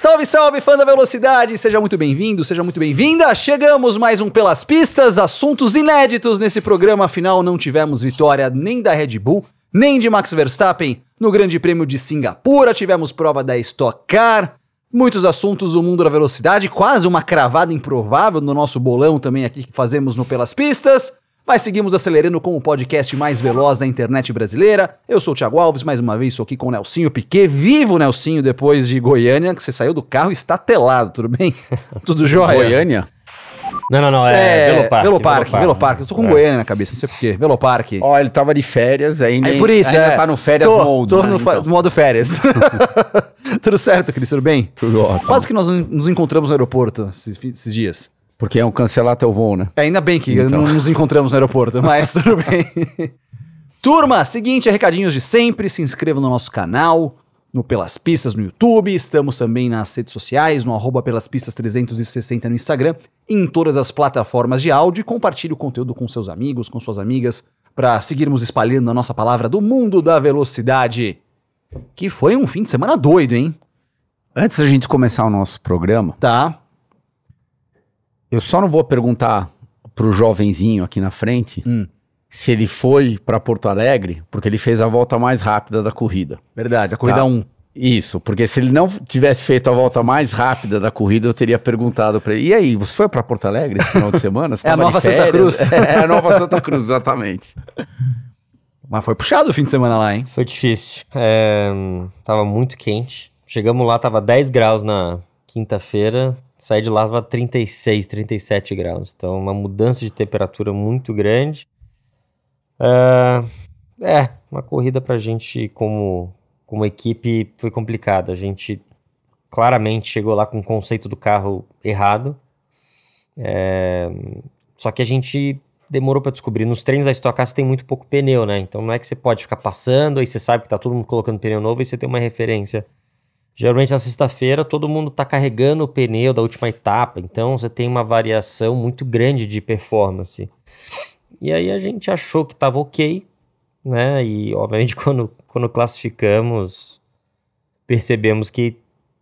Salve, salve, fã da velocidade! Seja muito bem-vindo, seja muito bem-vinda! Chegamos mais um Pelas Pistas, assuntos inéditos nesse programa. Afinal, não tivemos vitória nem da Red Bull, nem de Max Verstappen no Grande Prêmio de Singapura, tivemos prova da Stock Car, Muitos assuntos do mundo da velocidade, quase uma cravada improvável no nosso bolão também aqui que fazemos no Pelas Pistas. Mas seguimos acelerando com o podcast mais veloz da internet brasileira. Eu sou o Thiago Alves, mais uma vez estou aqui com o Nelsinho Piquet. Vivo Nelsinho, depois de Goiânia, que você saiu do carro e está telado, tudo bem? tudo jóia? Goiânia? Não, não, não, é, é Veloparque. Veloparque, Veloparque. Eu sou com é. Goiânia na cabeça, não sei porquê. Veloparque. Ó, oh, ele tava de férias ainda. É por isso, ainda é. tá no férias tô, mode. Tô né, no então. modo férias. tudo certo, Cris, tudo bem? Tudo ótimo. Quase que nós nos encontramos no aeroporto esses, esses dias. Porque é um cancelar teu voo, né? É, ainda bem que então. não nos encontramos no aeroporto, mas tudo bem. Turma, seguinte, recadinhos de sempre, se inscreva no nosso canal, no Pelas Pistas no YouTube, estamos também nas redes sociais, no arroba Pelas Pistas 360 no Instagram, em todas as plataformas de áudio e compartilhe o conteúdo com seus amigos, com suas amigas, para seguirmos espalhando a nossa palavra do mundo da velocidade. Que foi um fim de semana doido, hein? Antes da gente começar o nosso programa, tá? Eu só não vou perguntar pro jovenzinho aqui na frente hum. se ele foi para Porto Alegre, porque ele fez a volta mais rápida da corrida. Verdade, a corrida tá? 1. Isso, porque se ele não tivesse feito a volta mais rápida da corrida, eu teria perguntado para ele: e aí, você foi para Porto Alegre esse final de semana? é a Nova Santa Cruz. é a Nova Santa Cruz, exatamente. Mas foi puxado o fim de semana lá, hein? Foi difícil. É, tava muito quente. Chegamos lá, tava 10 graus na quinta-feira saí de lá estava 36, 37 graus. Então, uma mudança de temperatura muito grande. Ah, é, uma corrida para a gente como, como equipe foi complicada. A gente claramente chegou lá com o conceito do carro errado. É, só que a gente demorou para descobrir. Nos trens da Stock Car tem muito pouco pneu, né? Então não é que você pode ficar passando, aí você sabe que tá todo mundo colocando pneu novo e você tem uma referência Geralmente na sexta-feira todo mundo está carregando o pneu da última etapa, então você tem uma variação muito grande de performance. E aí a gente achou que estava ok, né? E obviamente quando, quando classificamos, percebemos que.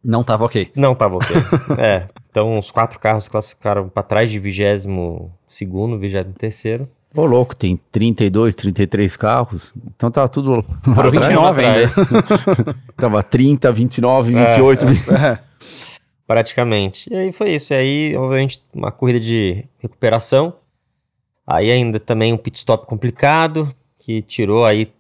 Não estava ok. Não estava ok. é. Então os quatro carros classificaram para trás de 22 segundo, 23 terceiro. Ô, louco, tem 32, 33 carros. Então tá tudo. Foram 29 ainda. Tava 30, 29, 28. É, é, praticamente. E aí foi isso. E aí, obviamente, uma corrida de recuperação. Aí ainda também um pit stop complicado, que tirou aí.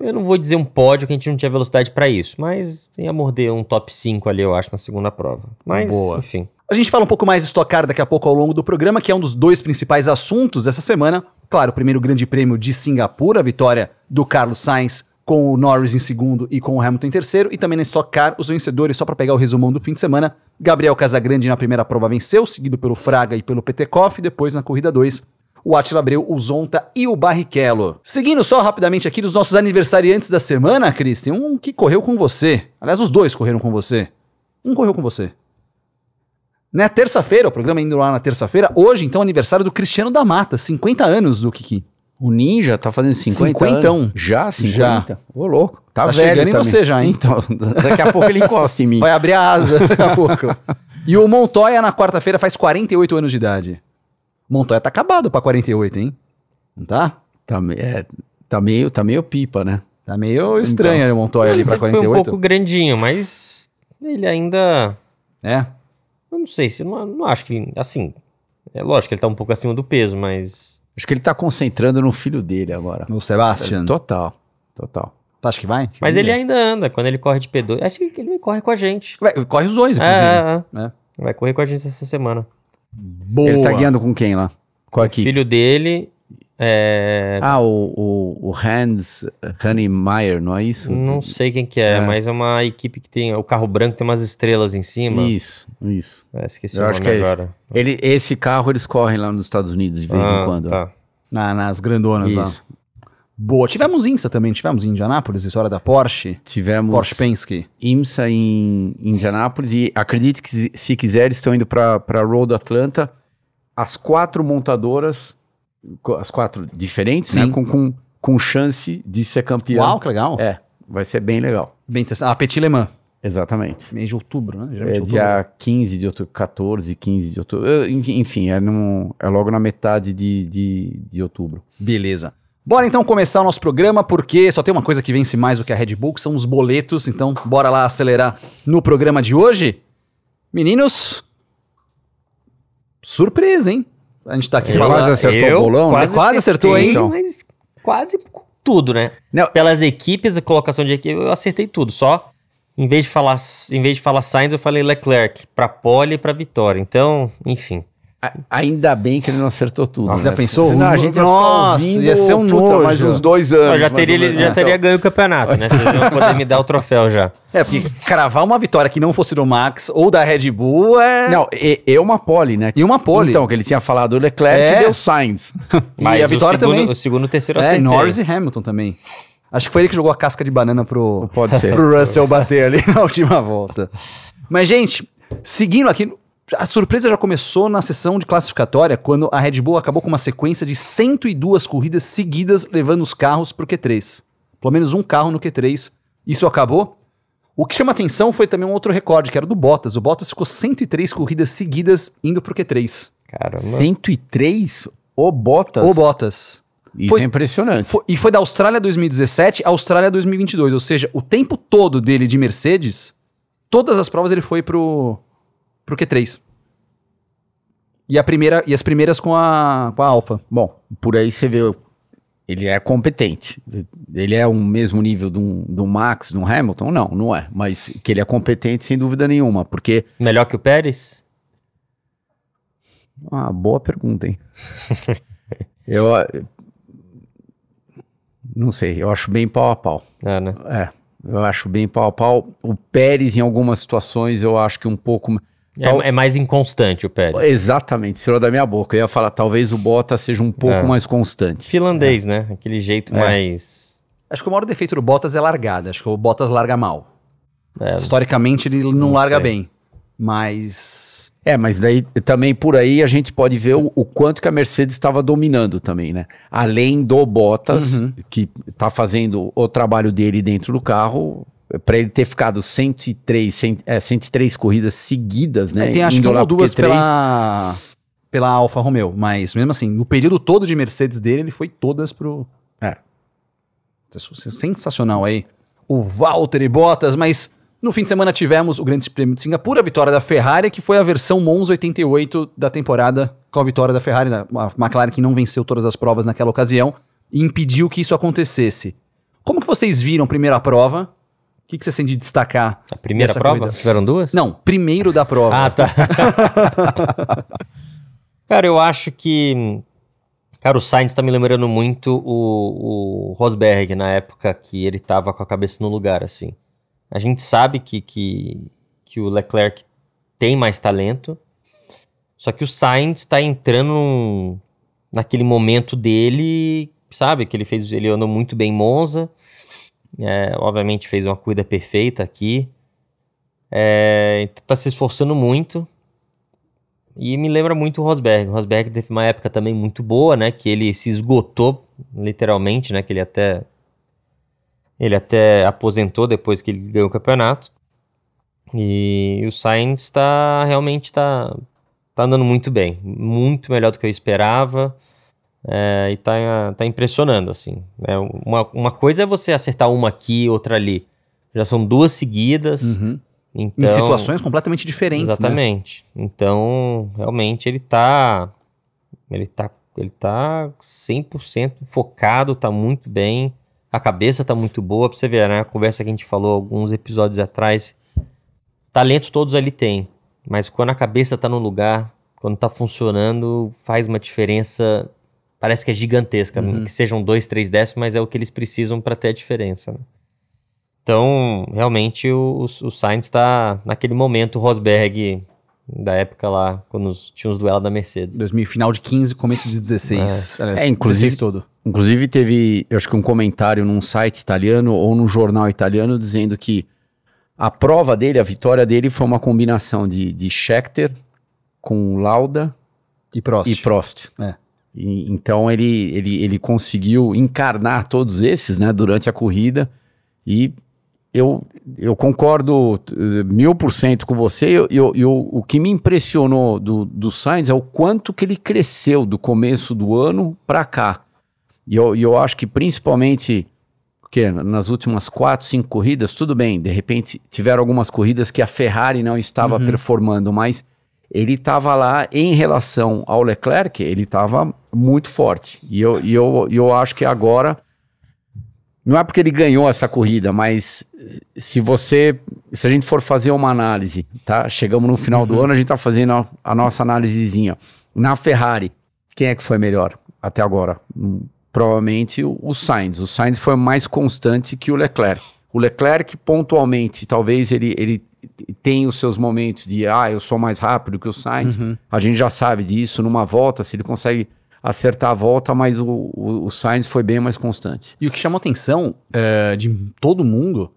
Eu não vou dizer um pódio, que a gente não tinha velocidade para isso, mas ia morder um top 5 ali, eu acho, na segunda prova. Mas, Boa. enfim. A gente fala um pouco mais de Stock Car daqui a pouco ao longo do programa, que é um dos dois principais assuntos dessa semana. Claro, o primeiro grande prêmio de Singapura, a vitória do Carlos Sainz com o Norris em segundo e com o Hamilton em terceiro. E também na Stock Car, os vencedores, só para pegar o resumão do fim de semana, Gabriel Casagrande na primeira prova venceu, seguido pelo Fraga e pelo Petekoff. Depois, na corrida 2, o Atila Abreu, o Zonta e o Barrichello. Seguindo só rapidamente aqui dos nossos aniversariantes da semana, Christian, um que correu com você. Aliás, os dois correram com você. Um correu com você né? Terça-feira, o programa é indo lá na terça-feira. Hoje, então, é aniversário do Cristiano da Mata, 50 anos do Kiki. O Ninja tá fazendo 50 Cinquentão. Anos. Já? 50? Já. Ô, louco. Tá, tá velho chegando também. em você já, hein? Então, daqui a pouco ele encosta em mim. Vai abrir a asa daqui a pouco. E o Montoya, na quarta-feira, faz 48 anos de idade. O Montoya tá acabado pra 48, hein? Não tá? Tá, é, tá, meio, tá meio pipa, né? Tá meio estranho então, o Montoya ali pra 48. Ele é foi um pouco grandinho, mas ele ainda... É? Eu não sei se. Não, não acho que. Assim. É lógico que ele tá um pouco acima do peso, mas. Acho que ele tá concentrando no filho dele agora. No Sebastian. Total. Total. Tu acha que vai? Mas ele é. ainda anda. Quando ele corre de P2. Acho que ele corre com a gente. Vai, corre os dois, é, inclusive. É, é, é. Vai correr com a gente essa semana. Boa. Ele tá guiando com quem lá? Com o filho dele é... Ah, o, o, o Hans Honeymeyer, não é isso? Não sei quem que é, é, mas é uma equipe que tem... O carro branco tem umas estrelas em cima. Isso, isso. É, esqueci Eu o nome é agora. Esse. Ele, esse carro eles correm lá nos Estados Unidos de vez ah, em quando. Tá. Na, nas grandonas isso. lá. Boa. Tivemos IMSA também, tivemos em Indianápolis, história da Porsche. Tivemos. Porsche Penske. IMSA em Indianápolis e acredite que se quiser estão indo para Road Atlanta. As quatro montadoras as quatro diferentes, né? Sim. né? Com, com, com chance de ser campeão. Uau, que legal. É, vai ser bem legal. Bem interessante. A ah, Petit Le Mans. Exatamente. Mês de outubro, né? É Geralmente é outubro. dia 15 de outubro, 14, 15 de outubro. Enfim, é, num, é logo na metade de, de, de outubro. Beleza. Bora então começar o nosso programa, porque só tem uma coisa que vence mais do que a Red Bull, que são os boletos. Então, bora lá acelerar no programa de hoje. Meninos, surpresa, hein? A gente tá aqui é. falando. Quase acertou eu, o bolão? Né? Quase quase acertou, hein? Então. Mas quase tudo, né? Não. Pelas equipes, a colocação de equipe, eu acertei tudo. Só, em vez de falar, em vez de falar Sainz, eu falei Leclerc para pole e para vitória. Então, enfim. Ainda bem que ele não acertou tudo. Nossa, né? já pensou? Não, a gente ia Nossa, ouvindo, ia ser um puta, nojo. mais uns dois anos. Eu já teria, menos, já teria então. ganho o campeonato, né? Vocês iam poder me dar o troféu já. É, porque cravar uma vitória que não fosse do Max ou da Red Bull é... Não, e, e uma pole, né? E uma pole. Então, que ele tinha falado o Leclerc é. e deu Sainz. Mas e a vitória segundo, também. O segundo terceiro é, Norris e Hamilton também. Acho que foi ele que jogou a casca de banana pro, Pode ser. pro Russell bater ali na última volta. Mas, gente, seguindo aqui a surpresa já começou na sessão de classificatória, quando a Red Bull acabou com uma sequência de 102 corridas seguidas levando os carros para o Q3. Pelo menos um carro no Q3. Isso acabou. O que chama atenção foi também um outro recorde, que era do Bottas. O Bottas ficou 103 corridas seguidas indo para o Q3. Caramba. 103? O Bottas? O Bottas. Isso foi, é impressionante. Foi, e foi da Austrália 2017 à Austrália 2022. Ou seja, o tempo todo dele de Mercedes, todas as provas ele foi pro, pro Q3. E, a primeira, e as primeiras com a, com a alfa Bom, por aí você vê, ele é competente. Ele é o mesmo nível do do Max, do Hamilton? Não, não é. Mas que ele é competente sem dúvida nenhuma, porque... Melhor que o Pérez? Ah, boa pergunta, hein? eu não sei, eu acho bem pau a pau. É, né? É, eu acho bem pau a pau. O Pérez, em algumas situações, eu acho que um pouco é Tal... É, é, mais inconstante o Pérez. Exatamente, tirou da minha boca. Eu ia falar, talvez o Bottas seja um pouco é. mais constante. Finlandês, é. né? Aquele jeito é. mais. Acho que o maior defeito do Bottas é largada. Acho que o Bottas larga mal. É. Historicamente, ele não, não larga sei. bem. Mas. É, mas daí também por aí a gente pode ver o, o quanto que a Mercedes estava dominando também, né? Além do Bottas, uhum. que está fazendo o trabalho dele dentro do carro, para ele ter ficado 103, 100, é, 103 corridas seguidas, né? É, tem acho que uma ou duas pela, pela Alfa Romeo, mas mesmo assim, no período todo de Mercedes dele, ele foi todas pro. É. é, é sensacional aí. O e Bottas, mas no fim de semana tivemos o Grande Prêmio de Singapura, a vitória da Ferrari, que foi a versão Monza 88 da temporada, com a vitória da Ferrari, né, a McLaren que não venceu todas as provas naquela ocasião e impediu que isso acontecesse. Como que vocês viram a primeira prova o que, que você sente de destacar? A primeira prova? Corrida? Tiveram duas? Não, primeiro da prova. Ah, tá. cara, eu acho que. Cara, o Sainz tá me lembrando muito o, o Rosberg na época que ele tava com a cabeça no lugar, assim. A gente sabe que, que, que o Leclerc tem mais talento, só que o Sainz tá entrando num, naquele momento dele, sabe? Que ele fez. Ele andou muito bem em Monza. É, obviamente fez uma cuida perfeita aqui. É, então, tá se esforçando muito. E me lembra muito o Rosberg. O Rosberg teve uma época também muito boa, né? Que ele se esgotou, literalmente, né? Que ele até... Ele até aposentou depois que ele ganhou o campeonato. E o Sainz está realmente tá, tá andando muito bem, muito melhor do que eu esperava. É, e tá, tá impressionando, assim. É, uma, uma coisa é você acertar uma aqui, outra ali. Já são duas seguidas. Uhum. Então, em situações completamente diferentes. Né? Exatamente. Né? Então, realmente, ele tá. Ele tá, ele tá 100% focado, tá muito bem. A cabeça tá muito boa, pra você ver, né? A conversa que a gente falou alguns episódios atrás. Talento todos ali tem. Mas quando a cabeça tá no lugar, quando tá funcionando, faz uma diferença parece que é gigantesca, uhum. que sejam dois, três décimos, mas é o que eles precisam para ter a diferença. Né? Então, realmente, o, o, o Sainz está naquele momento, o Rosberg da época lá, quando os, tinha os duelos da Mercedes. 2000, final de 15, começo de 16. É, é inclusive 16 todo. Inclusive teve, eu acho que um comentário num site italiano ou num jornal italiano dizendo que a prova dele, a vitória dele foi uma combinação de, de Scheckter com Lauda e Prost. E Prost. É. E, então ele, ele, ele conseguiu encarnar todos esses né, durante a corrida e eu, eu concordo eh, mil por cento com você. Eu, eu, eu, o que me impressionou do, do Sainz é o quanto que ele cresceu do começo do ano para cá. E eu, eu acho que principalmente porque nas últimas quatro, cinco corridas, tudo bem, de repente tiveram algumas corridas que a Ferrari não estava uhum. performando, mas ele estava lá em relação ao Leclerc, ele estava muito forte. E eu, e eu, eu acho que agora. Não é porque ele ganhou essa corrida, mas se você. Se a gente for fazer uma análise, tá? Chegamos no final uhum. do ano, a gente está fazendo a, a, nossa análisezinha. Na Ferrari, quem é que foi melhor até agora? Hum, provavelmente o, o Sainz. O Sainz foi mais constante que o Leclerc. O Leclerc, pontualmente, talvez ele, ele tem os seus momentos de, ah, eu sou mais rápido que o Sainz. Uhum. A gente já sabe disso. Numa volta, se ele consegue acertar a volta, mas o, o, o Sainz foi bem mais constante. E o que chamou atenção é, de todo mundo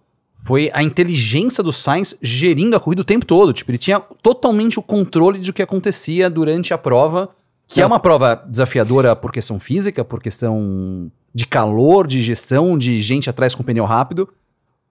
foi a inteligência do Sainz gerindo a corrida o tempo todo. Tipo, ele tinha totalmente o controle do que acontecia durante a prova, que é, é uma prova desafiadora por questão física, por questão de calor, de gestão, de gente atrás com pneu rápido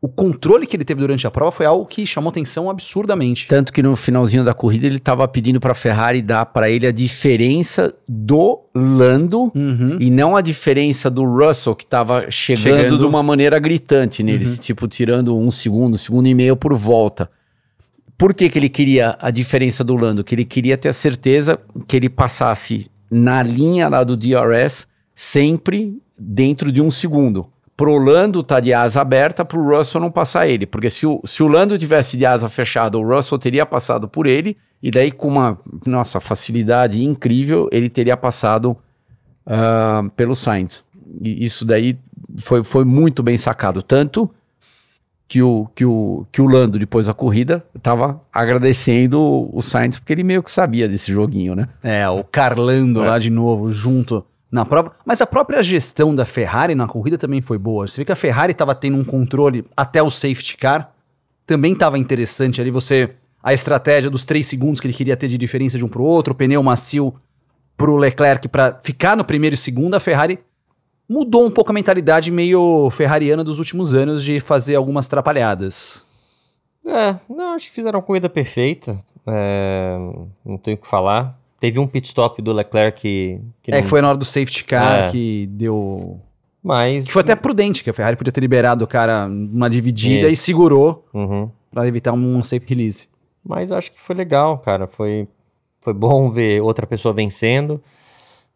o controle que ele teve durante a prova foi algo que chamou atenção absurdamente. Tanto que no finalzinho da corrida ele estava pedindo para a Ferrari dar para ele a diferença do Lando uhum. e não a diferença do Russell que estava chegando, chegando, de uma maneira gritante neles, uhum. tipo tirando um segundo, um segundo e meio por volta. Por que, que ele queria a diferença do Lando? Que ele queria ter a certeza que ele passasse na linha lá do DRS sempre dentro de um segundo pro Lando tá de asa aberta pro Russell não passar ele. Porque se o, se o Lando tivesse de asa fechada, o Russell teria passado por ele. E daí, com uma nossa facilidade incrível, ele teria passado uh, pelo Sainz. E isso daí foi, foi muito bem sacado. Tanto que o, que o, que o Lando, depois da corrida, estava agradecendo o Sainz, porque ele meio que sabia desse joguinho, né? É, o Carlando é. lá de novo, junto. Na própria, mas a própria gestão da Ferrari na corrida também foi boa. Você vê que a Ferrari estava tendo um controle até o safety car. Também estava interessante ali você a estratégia dos três segundos que ele queria ter de diferença de um para o outro, o pneu macio para o Leclerc para ficar no primeiro e segundo. A Ferrari mudou um pouco a mentalidade meio ferrariana dos últimos anos de fazer algumas atrapalhadas. É, não, acho que fizeram a corrida perfeita. É, não tenho o que falar. Teve um pit stop do Leclerc que. que é, não... que foi na hora do safety car é. que deu. Mas. Que foi até prudente, que a Ferrari podia ter liberado o cara numa dividida Isso. e segurou uhum. para evitar um safe release. Mas acho que foi legal, cara. Foi, foi bom ver outra pessoa vencendo.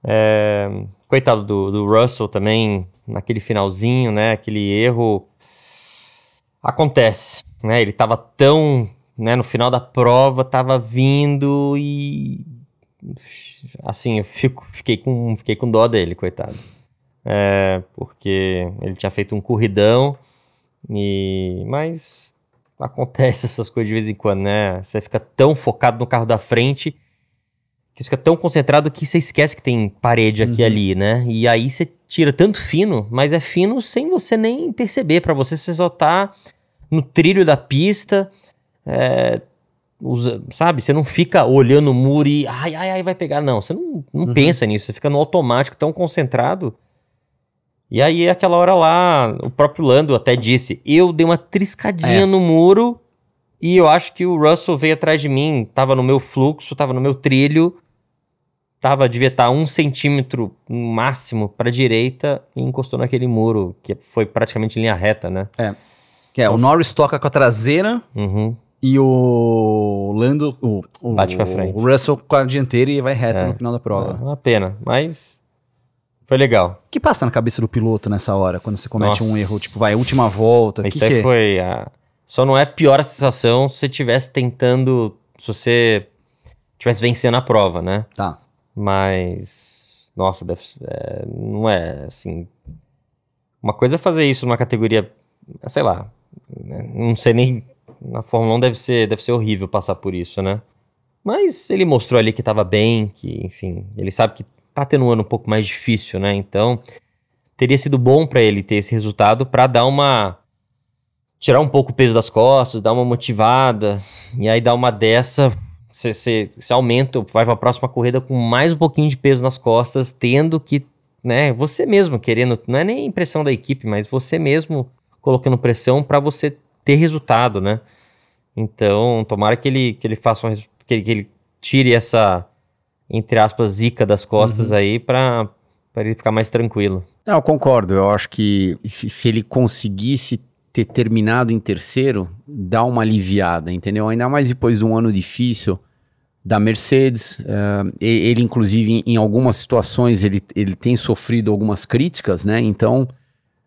É... Coitado do, do Russell também, naquele finalzinho, né? Aquele erro. Acontece, né? Ele tava tão. Né, no final da prova, tava vindo e assim, eu fico, fiquei, com, fiquei com dó dele, coitado. É, porque ele tinha feito um corridão, e mas acontece essas coisas de vez em quando, né? Você fica tão focado no carro da frente que você fica tão concentrado que você esquece que tem parede aqui e uhum. ali, né? E aí você tira tanto fino, mas é fino sem você nem perceber. Para você, você só tá no trilho da pista, é, usa, sabe? Você não fica olhando o muro e ai, ai, ai, vai pegar. Não, você não, não uhum. pensa nisso, você fica no automático tão concentrado. E aí, aquela hora lá, o próprio Lando até disse: eu dei uma triscadinha é. no muro e eu acho que o Russell veio atrás de mim, tava no meu fluxo, tava no meu trilho, tava, devia estar tá um centímetro máximo para direita e encostou naquele muro, que foi praticamente em linha reta, né? É. Que é, o Norris toca com a traseira, uhum. E o Lando. O, o, Bate pra frente. O Russell com a dianteira e vai reto é, no final da prova. É uma pena, mas. Foi legal. O que passa na cabeça do piloto nessa hora, quando você comete Nossa. um erro? Tipo, vai, última volta. Isso que aí que é? foi. A... Só não é pior a sensação se você estivesse tentando. Se você estivesse vencendo a prova, né? Tá. Mas. Nossa, deve, é, não é assim. Uma coisa é fazer isso numa categoria. Sei lá. Né, não sei nem na Fórmula 1 deve ser, deve ser horrível passar por isso, né? Mas ele mostrou ali que estava bem, que, enfim, ele sabe que tá tendo um ano um pouco mais difícil, né? Então, teria sido bom para ele ter esse resultado para dar uma tirar um pouco o peso das costas, dar uma motivada, e aí dar uma dessa, você aumenta, vai para a próxima corrida com mais um pouquinho de peso nas costas, tendo que, né, você mesmo querendo, não é nem pressão da equipe, mas você mesmo colocando pressão para você ter resultado, né? Então, tomara que ele, que ele faça um, que, ele, que ele tire essa, entre aspas, zica das costas uhum. aí para ele ficar mais tranquilo. Não, eu concordo. Eu acho que se, se ele conseguisse ter terminado em terceiro, dá uma aliviada, entendeu? Ainda mais depois de um ano difícil da Mercedes. Uh, ele, inclusive, em, algumas situações, ele, ele tem sofrido algumas críticas, né? Então,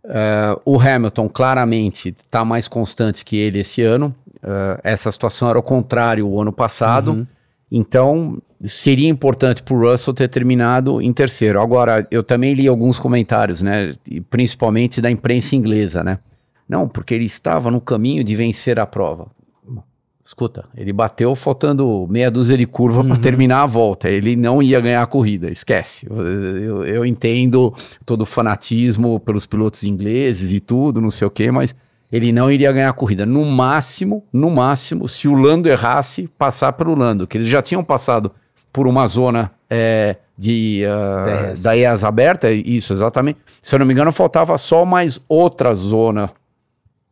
Uh, o Hamilton claramente está mais constante que ele esse ano. Uh, essa situação era o contrário o ano passado. Uhum. Então, seria importante para o Russell ter terminado em terceiro. Agora, eu também li alguns comentários, né? Principalmente da imprensa inglesa, né? Não, porque ele estava no caminho de vencer a prova escuta, ele bateu faltando meia dúzia de curva uhum. para terminar a volta. Ele não ia ganhar a corrida, esquece. Eu, eu, entendo todo o fanatismo pelos pilotos ingleses e tudo, não sei o quê, mas ele não iria ganhar a corrida. No máximo, no máximo, se o Lando errasse, passar pelo Lando, que eles já tinham passado por uma zona é, de uh, da IAS aberta, isso exatamente. Se eu não me engano, faltava só mais outra zona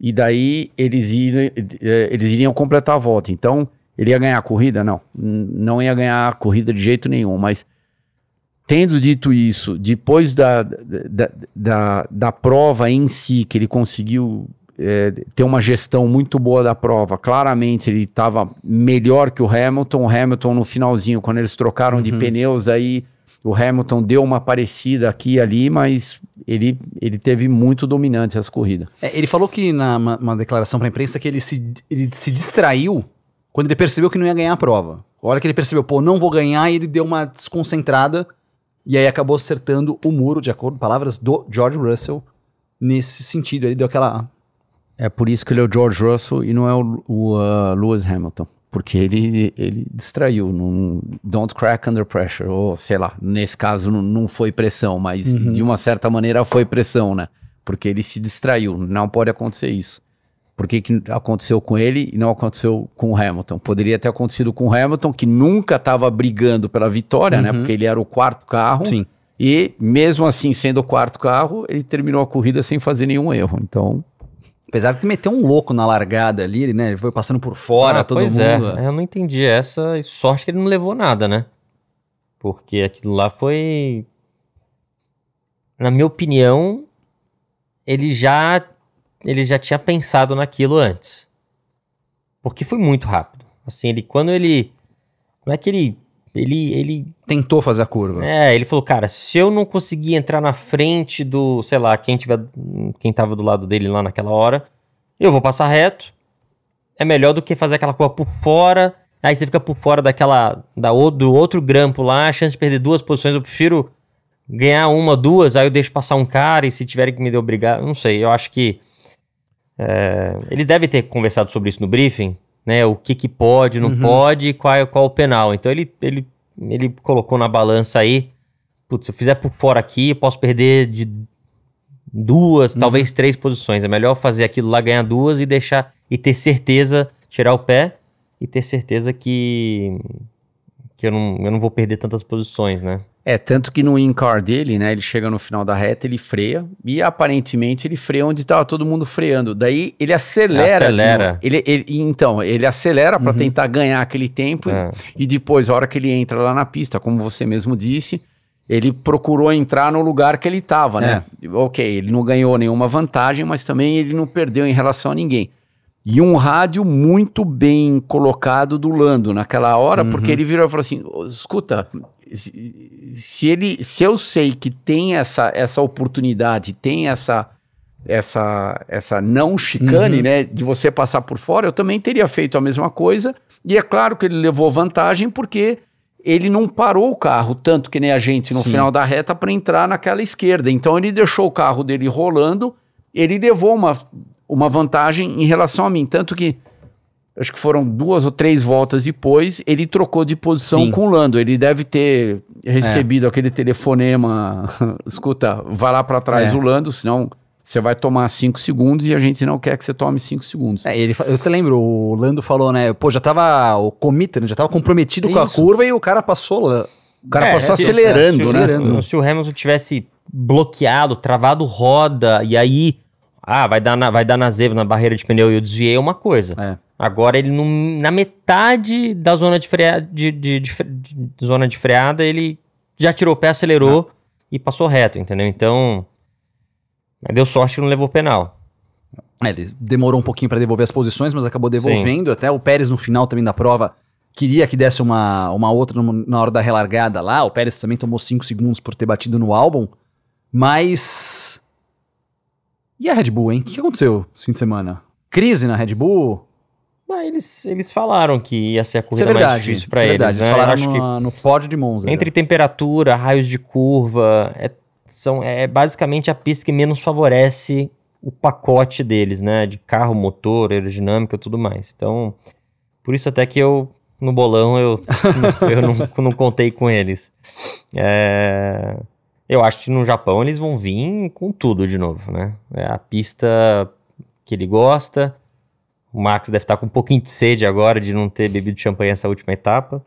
e daí eles, eh, eles iriam completar a volta. Então, ele ia ganhar a corrida? Não, não ia ganhar a corrida de jeito nenhum, mas tendo dito isso, depois da, da, da, da prova em si, que ele conseguiu é, ter uma gestão muito boa da prova, claramente ele estava melhor que o Hamilton, o Hamilton no finalzinho, quando eles trocaram uhum. de pneus, aí o Hamilton deu uma parecida aqui e ali, mas ele, ele teve muito dominante essa corrida. É, ele falou que na uma declaração para a imprensa que ele se, ele se distraiu quando ele percebeu que não ia ganhar a prova. A hora que ele percebeu, pô, não vou ganhar, ele deu uma desconcentrada e aí acabou acertando o muro, de acordo com palavras do George Russell, nesse sentido. Ele deu aquela. É por isso que ele é o George Russell e não é o, o uh, Lewis Hamilton porque ele, ele distraiu. Num, don't crack under pressure, ou sei lá, nesse caso não, não foi pressão, mas uhum. de uma certa maneira foi pressão, né? Porque ele se distraiu. Não pode acontecer isso. Por que, aconteceu com ele e não aconteceu com o Hamilton? Poderia ter acontecido com o Hamilton, que nunca estava brigando pela vitória, né? uhum. né? Porque ele era o quarto carro. Sim. E mesmo assim, sendo o quarto carro, ele terminou a corrida sem fazer nenhum erro. Então, apesar de meter um louco na largada ali, né? Ele foi passando por fora, ah, todo pois é. mundo. É. Eu não entendi essa. Sorte que ele não levou nada, né? Porque aquilo lá foi. Na minha opinião, ele já ele já tinha pensado naquilo antes. Porque foi muito rápido. Assim, ele quando ele não é que ele ele, ele. Tentou fazer a curva. É, ele falou, cara, se eu não conseguir entrar na frente do, sei lá, quem tiver. Quem tava do lado dele lá naquela hora, eu vou passar reto. É melhor do que fazer aquela curva por fora. Aí você fica por fora daquela. Da, do outro grampo lá, a chance de perder duas posições. Eu prefiro ganhar uma, duas, aí eu deixo passar um cara e se tiverem que me obrigar, não sei, eu acho que é, eles devem ter conversado sobre isso no briefing, né, o que, que pode, não uhum. pode, qual, é, qual é o penal. Então ele, ele, ele colocou na balança aí, putz, se eu fizer por fora aqui, eu posso perder de duas, uhum. talvez três posições. É melhor fazer aquilo lá, ganhar duas e deixar e ter certeza, tirar o pé e ter certeza que que eu não, eu não vou perder tantas posições, né? É, tanto que no in-car dele, né, ele chega no final da reta, ele freia, e aparentemente ele freia onde estava todo mundo freando. Daí ele acelera. Acelera. Ele, ele, então, ele acelera uhum. para tentar ganhar aquele tempo, é. e, e depois, a hora que ele entra lá na pista, como você mesmo disse, ele procurou entrar no lugar que ele estava, né? É. Ok, ele não ganhou nenhuma vantagem, mas também ele não perdeu em relação a ninguém. E um rádio muito bem colocado do Lando naquela hora, uhum. porque ele virou e falou assim: escuta, se, ele, se eu sei que tem essa, essa oportunidade, tem essa essa essa não chicane, uhum. né, de você passar por fora, eu também teria feito a mesma coisa. E é claro que ele levou vantagem porque ele não parou o carro tanto que nem a gente no Sim. final da reta para entrar naquela esquerda. Então ele deixou o carro dele rolando, ele levou uma uma vantagem em relação a mim. Tanto que acho que foram duas ou três voltas depois, ele trocou de posição Sim. com o Lando. Ele deve ter recebido é. aquele telefonema: escuta, vai lá para trás é. o Lando, senão você vai tomar cinco segundos e a gente não quer que você tome cinco segundos. É, ele, eu te lembro, o Lando falou, né? Pô, já tava o committed, já tava comprometido Isso. com a curva e o cara passou. O cara é, passou se, acelerando, se, né? Se, se o Hamilton tivesse bloqueado, travado roda, e aí ah, vai dar na, vai dar na zebra, na barreira de pneu e eu desviei é uma coisa. É. Agora ele na metade da zona de, freada, de, de, de, de, zona de freada ele já tirou o pé, acelerou ah. e passou reto, entendeu? Então deu sorte que não levou penal. É, ele demorou um pouquinho para devolver as posições, mas acabou devolvendo. Sim. Até o Pérez no final também da prova queria que desse uma, uma outra na hora da relargada lá. O Pérez também tomou 5 segundos por ter batido no álbum, mas e a Red Bull, hein? O que aconteceu esse fim de semana? Crise na Red Bull? Mas eles, eles falaram que ia ser a é corrida é verdade, mais difícil para é eles. Né? Eles falaram Acho no, que no pódio de Monza. Entre né? temperatura, raios de curva, é, são, é basicamente a pista que menos favorece o pacote deles, né? De carro, motor, aerodinâmica e tudo mais. Então, por isso até que eu, no bolão, eu, eu não, não contei com eles. É... Eu acho que no Japão eles vão vir com tudo de novo, né? É a pista que ele gosta. O Max deve estar com um pouquinho de sede agora de não ter bebido champanhe essa última etapa.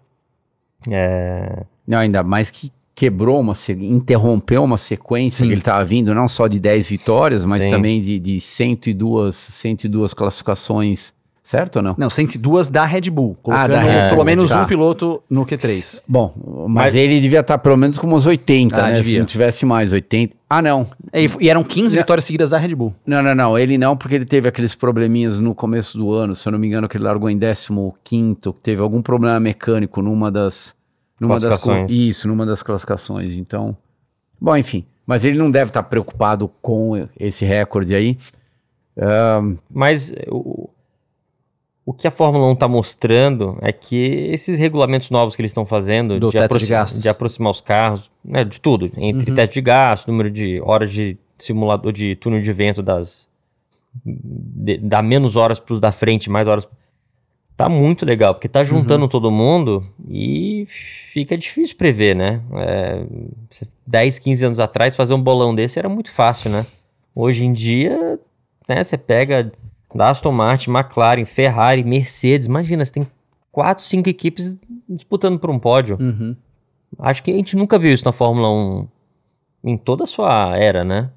É... Não, ainda mais que quebrou uma, interrompeu uma sequência Sim. que ele estava vindo, não só de 10 vitórias, mas Sim. também de, de 102, 102 classificações Certo ou não? Não, 102 da Red Bull. Ah, colocando ah, Red pelo menos tá. um piloto no Q3. Bom, mas, mas ele devia estar tá pelo menos com uns 80, ah, né? Devia. Se não tivesse mais 80. Ah, não. E, e eram 15 não. vitórias seguidas da Red Bull. Não, não, não. Ele não, porque ele teve aqueles probleminhas no começo do ano. Se eu não me engano, que ele largou em 15, teve algum problema mecânico numa das. Numa classificações. Das, isso, numa das classificações. Então. Bom, enfim. Mas ele não deve estar tá preocupado com esse recorde aí. Um, mas o que a Fórmula 1 está mostrando é que esses regulamentos novos que eles estão fazendo de, apro de, de, aproximar os carros, né, de tudo, entre uhum. teto de gasto, número de horas de simulador de túnel de vento das de, dá menos horas para os da frente, mais horas. Tá muito legal porque tá juntando uhum. todo mundo e fica difícil prever, né? É, 10, 15 anos atrás fazer um bolão desse era muito fácil, né? Hoje em dia, né? Você pega da Aston Martin, McLaren, Ferrari, Mercedes. Imagina, você tem quatro, cinco equipes disputando por um pódio. Uhum. Acho que a gente nunca viu isso na Fórmula 1 em toda a sua era, né?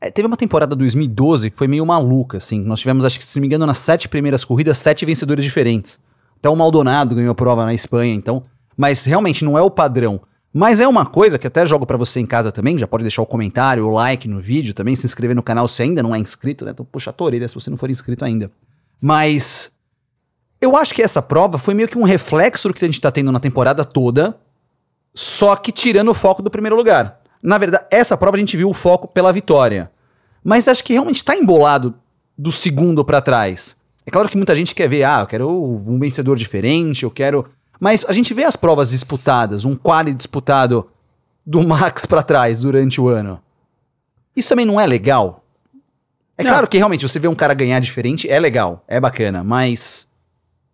É, teve uma temporada 2012 que foi meio maluca, assim. Nós tivemos, acho que, se não me engano, nas sete primeiras corridas, sete vencedores diferentes. Até o Maldonado ganhou a prova na Espanha, então. Mas realmente não é o padrão. Mas é uma coisa que até jogo para você em casa também, já pode deixar o comentário, o like no vídeo também, se inscrever no canal se ainda não é inscrito, né? Então puxa a tua orelha se você não for inscrito ainda. Mas eu acho que essa prova foi meio que um reflexo do que a gente tá tendo na temporada toda, só que tirando o foco do primeiro lugar. Na verdade, essa prova a gente viu o foco pela vitória. Mas acho que realmente tá embolado do segundo para trás. É claro que muita gente quer ver, ah, eu quero um vencedor diferente, eu quero mas a gente vê as provas disputadas, um quali disputado do Max para trás durante o ano. Isso também não é legal. É não. claro que realmente você vê um cara ganhar diferente é legal, é bacana, mas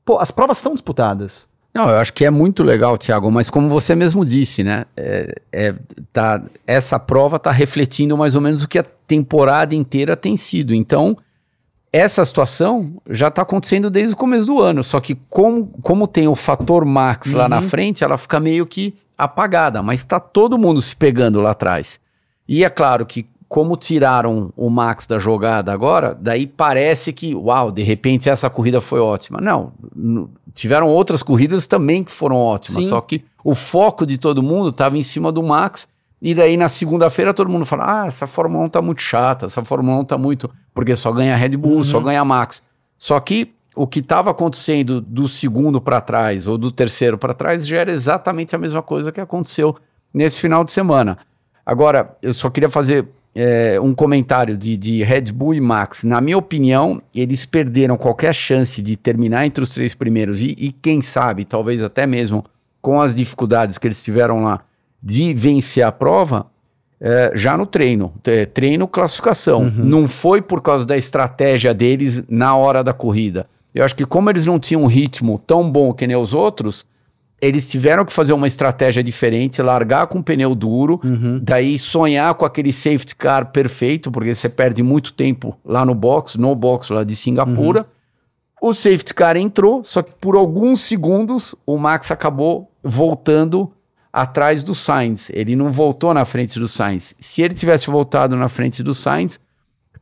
pô, as provas são disputadas. Não, eu acho que é muito legal, Thiago, mas como você mesmo disse, né? É, é, tá, essa prova tá refletindo mais ou menos o que a temporada inteira tem sido. Então, essa situação já está acontecendo desde o começo do ano, só que como, como tem o fator Max uhum. lá na uhum. frente, ela fica meio que apagada, mas está todo mundo se pegando lá atrás. E é claro que como tiraram o Max da jogada agora, daí parece que, uau, de repente essa corrida foi ótima. Não, tiveram outras corridas também que foram ótimas, Sim. só que o foco de todo mundo estava em cima do Max e daí na segunda-feira todo mundo fala: ah, essa Fórmula 1 tá muito chata, essa Fórmula 1 tá muito. Porque só ganha Red Bull, uhum. só ganha Max. Só que o que estava acontecendo do segundo para trás ou do terceiro para trás já era exatamente a mesma coisa que aconteceu nesse final de semana. Agora, eu só queria fazer é, um comentário de, de Red Bull e Max. Na minha opinião, eles perderam qualquer chance de terminar entre os três primeiros e, e quem sabe, talvez até mesmo com as dificuldades que eles tiveram lá de vencer a prova é, já no treino, é, treino classificação. Uhum. Não foi por causa da estratégia deles na hora da corrida. Eu acho que como eles não tinham um ritmo tão bom que nem os outros, eles tiveram que fazer uma estratégia diferente, largar com pneu duro, uhum. daí sonhar com aquele safety car perfeito, porque você perde muito tempo lá no box, no box lá de Singapura. Uhum. O safety car entrou, só que por alguns segundos o Max acabou voltando atrás do Sainz. Ele não voltou na frente do Sainz. Se ele tivesse voltado na frente do Sainz,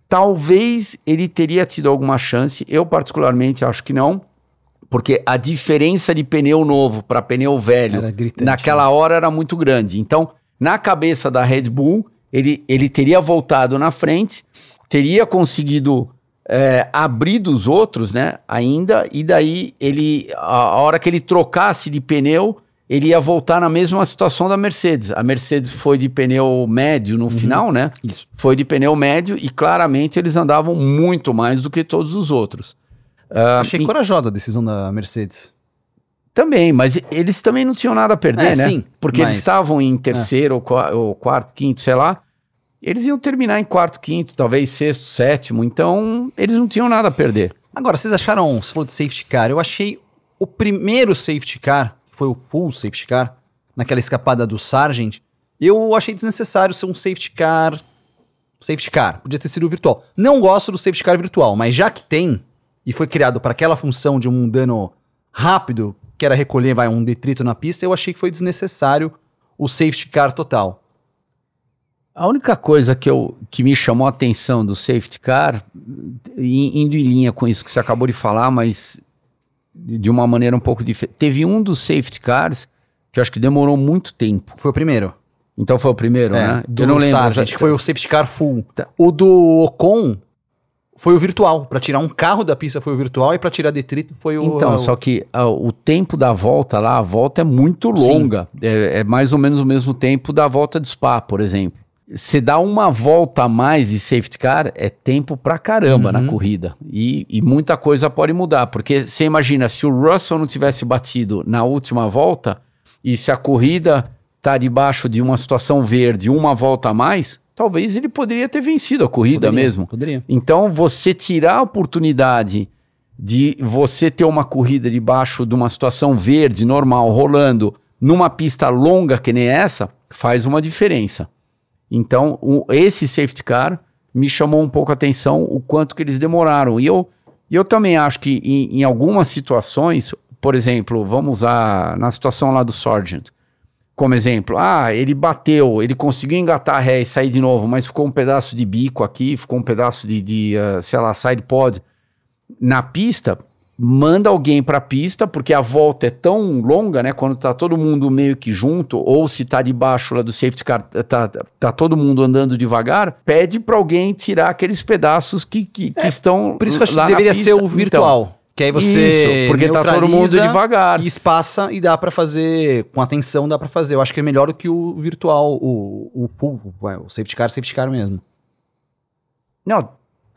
talvez ele teria tido alguma chance. Eu, particularmente, acho que não. Porque a diferença de pneu novo para pneu velho naquela né? hora era muito grande. Então, na cabeça da Red Bull, ele, ele teria voltado na frente, teria conseguido é, abrir dos outros, né? Ainda, e daí ele, a, a hora que ele trocasse de pneu, ele ia voltar na mesma situação da Mercedes. A Mercedes foi de pneu médio no uhum. final, né? Isso. Foi de pneu médio e claramente eles andavam muito mais do que todos os outros. Uh, Achei e... corajosa a decisão da Mercedes. Também, mas eles também não tinham nada a perder, é, né? Sim, Porque mas... eles estavam em terceiro é. ou, qu ou quarto, quinto, sei lá. Eles iam terminar em quarto, quinto, talvez sexto, sétimo. Então, eles não tinham nada a perder. Agora, vocês acharam, você falou de safety car, eu achei o primeiro safety car foi o full safety car, naquela escapada do Sargent, eu achei desnecessário ser um safety car. Safety car, podia ter sido virtual. Não gosto do safety car virtual, mas já que tem, e foi criado para aquela função de um dano rápido, que era recolher vai, um detrito na pista, eu achei que foi desnecessário o safety car total. A única coisa que, eu, que me chamou a atenção do safety car, indo em linha com isso que você acabou de falar, mas de uma maneira um pouco diferente. Teve um dos safety cars que eu acho que demorou muito tempo. Foi o primeiro. Então foi o primeiro, é, né? Do eu não lembro. Sargent, acho que foi o safety car full. Tá. O do Ocon foi o virtual. Para tirar um carro da pista foi o virtual e para tirar detrito foi o. Então, o... só que ah, o tempo da volta lá, a volta é muito longa. É, é, mais ou menos o mesmo tempo da volta de Spa, por exemplo você dá uma volta a mais e safety car é tempo pra caramba uhum. na corrida. E, e, muita coisa pode mudar. Porque você imagina, se o Russell não tivesse batido na última volta, e se a corrida tá debaixo de uma situação verde uma volta a mais, talvez ele poderia ter vencido a corrida poderia, mesmo. Poderia. Então você tirar a oportunidade de você ter uma corrida debaixo de uma situação verde normal rolando numa pista longa que nem essa, faz uma diferença. Então, o, esse safety car me chamou um pouco a atenção o quanto que eles demoraram. E eu, eu também acho que em, em algumas situações, por exemplo, vamos usar na situação lá do Sargent, como exemplo, ah, ele bateu, ele conseguiu engatar a ré e sair de novo, mas ficou um pedaço de bico aqui, ficou um pedaço de, de uh, sei lá, side pod na pista, manda alguém para a pista, porque a volta é tão longa, né? Quando tá todo mundo meio que junto, ou se tá debaixo lá do safety car, eh, tá, tá todo mundo andando devagar, pede para alguém tirar aqueles pedaços que, que, que é, estão. Por isso que eu acho que deveria ser o virtual. Então, que aí você. Isso, porque tá todo mundo devagar. E espaça e dá para fazer, com atenção dá para fazer. Eu acho que é melhor do que o virtual, o, o, o, o safety car, safety car mesmo. Não,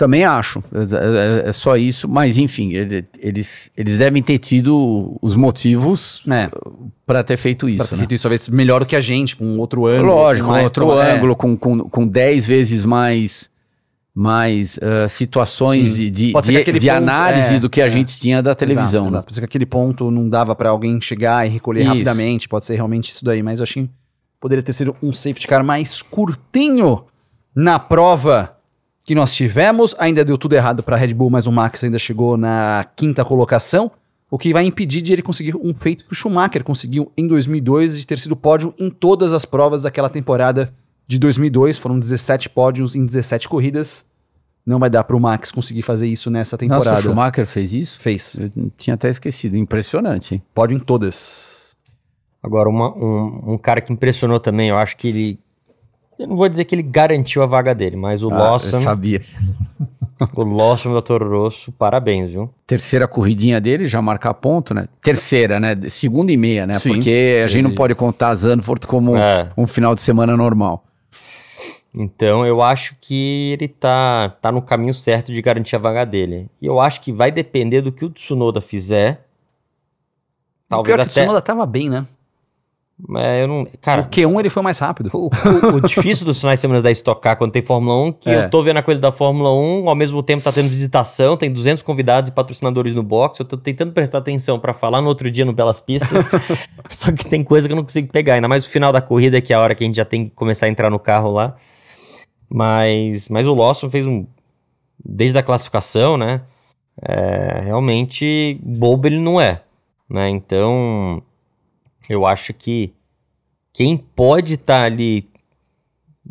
também acho. É, é, é, só isso, mas enfim, ele, eles, eles devem ter tido os motivos é. para ter feito isso. Pra ter né? isso, talvez melhor do que a gente, com outro ângulo. Lógico, com outro tão, é. ângulo, com, com, com dez vezes mais mais uh, situações Sim. de, de, de ponto, análise é, do que a é. gente tinha da televisão. Exato, exato. Pode ser que aquele ponto não dava para alguém chegar e recolher isso. rapidamente, pode ser realmente isso daí, mas eu achei que poderia ter sido um safety car mais curtinho na prova que nós tivemos. Ainda deu tudo errado para a Red Bull, mas o Max ainda chegou na quinta colocação, o que vai impedir de ele conseguir um feito que o Schumacher conseguiu em 2002 de ter sido pódio em todas as provas daquela temporada de 2002. Foram 17 pódios em 17 corridas. Não vai dar para o Max conseguir fazer isso nessa temporada. Nossa, o Schumacher fez isso? Fez. Eu tinha até esquecido. Impressionante, hein? Pódio em todas. Agora, uma, um, um cara que impressionou também, eu acho que ele eu não vou dizer que ele garantiu a vaga dele, mas o ah, Lawson. Eu sabia. O Lawson do Toro Rosso, parabéns, viu? Terceira corridinha dele, já marcar ponto, né? Terceira, né? Segunda e meia, né? Sim, Porque a gente não pode contar Zandvoort como é. um final de semana normal. Então eu acho que ele tá, tá no caminho certo de garantir a vaga dele. E eu acho que vai depender do que o Tsunoda fizer. Talvez o pior até... que o Tsunoda tava bem, né? Mas é, eu não. Cara. O Q1 ele foi mais rápido. O, o, o difícil dos finais de semana da estocar quando tem Fórmula 1, que é. eu tô vendo a coisa da Fórmula 1, ao mesmo tempo tá tendo visitação, tem 200 convidados e patrocinadores no box. Eu tô tentando prestar atenção para falar no outro dia no Belas Pistas. só que tem coisa que eu não consigo pegar, ainda mais o final da corrida, que é a hora que a gente já tem que começar a entrar no carro lá. Mas, mas o Lawson fez um. Desde a classificação, né? É, realmente, bobo ele não é. Né? Então eu acho que quem pode estar tá ali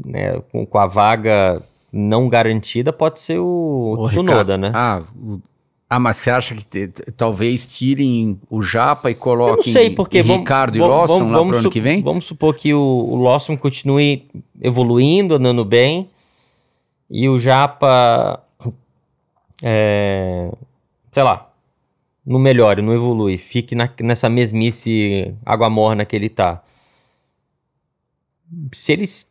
né, com, com, a vaga não garantida pode ser o, o Tsunoda, Ricardo, né? Ah, o, ah, mas você acha que te, talvez tirem o Japa e coloquem sei, porque Ricardo vamos, e Lawson vamos, lá para ano que vem? Vamos supor que o, o Lawson continue evoluindo, andando bem, e o Japa, é, sei lá, não melhore, não evolui, fique na, nessa mesmice água morna que ele tá. Se eles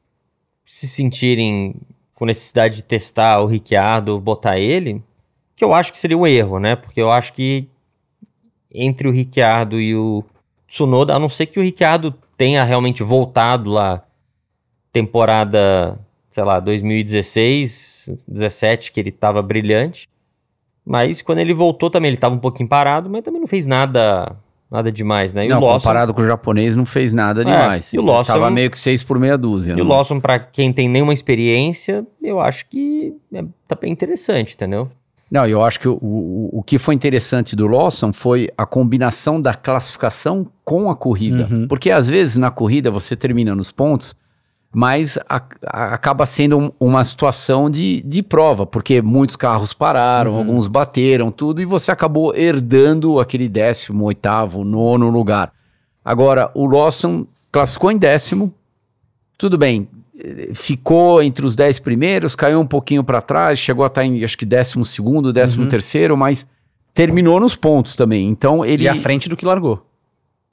se sentirem com necessidade de testar o Ricciardo, botar ele, que eu acho que seria um erro, né? Porque eu acho que entre o Ricciardo e o Tsunoda, a não ser que o Ricciardo tenha realmente voltado lá temporada, sei lá, 2016, 17, que ele estava brilhante. Mas quando ele voltou também, ele estava um pouquinho parado, mas também não fez nada nada demais, né? E não, o Lawson, comparado com o japonês, não fez nada é, demais. É, e o Lawson... Tava meio que seis por meia dúzia. E não? Né? o Lawson, para quem tem nenhuma experiência, eu acho que é, tá bem interessante, entendeu? Não, eu acho que o, o, o que foi interessante do Lawson foi a combinação da classificação com a corrida. Uhum. Porque às vezes na corrida você termina nos pontos mas a, a, acaba sendo um, uma situação de, de prova, porque muitos carros pararam, uhum. alguns bateram, tudo, e você acabou herdando aquele décimo, oitavo, nono lugar. Agora, o Lawson classificou em décimo, tudo bem, ficou entre os dez primeiros, caiu um pouquinho para trás, chegou a estar tá em acho que décimo segundo, décimo uhum. terceiro, mas terminou nos pontos também. Então ele. E à frente do que largou.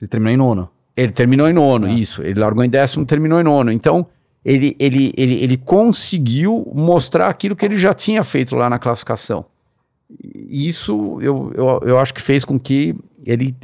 Ele terminou em nono. Ele terminou em nono, ah. isso. Ele largou em décimo, terminou em nono. Então, ele, ele, ele, ele conseguiu mostrar aquilo que ele já tinha feito lá na classificação. Isso eu, eu, eu acho que fez com que ele,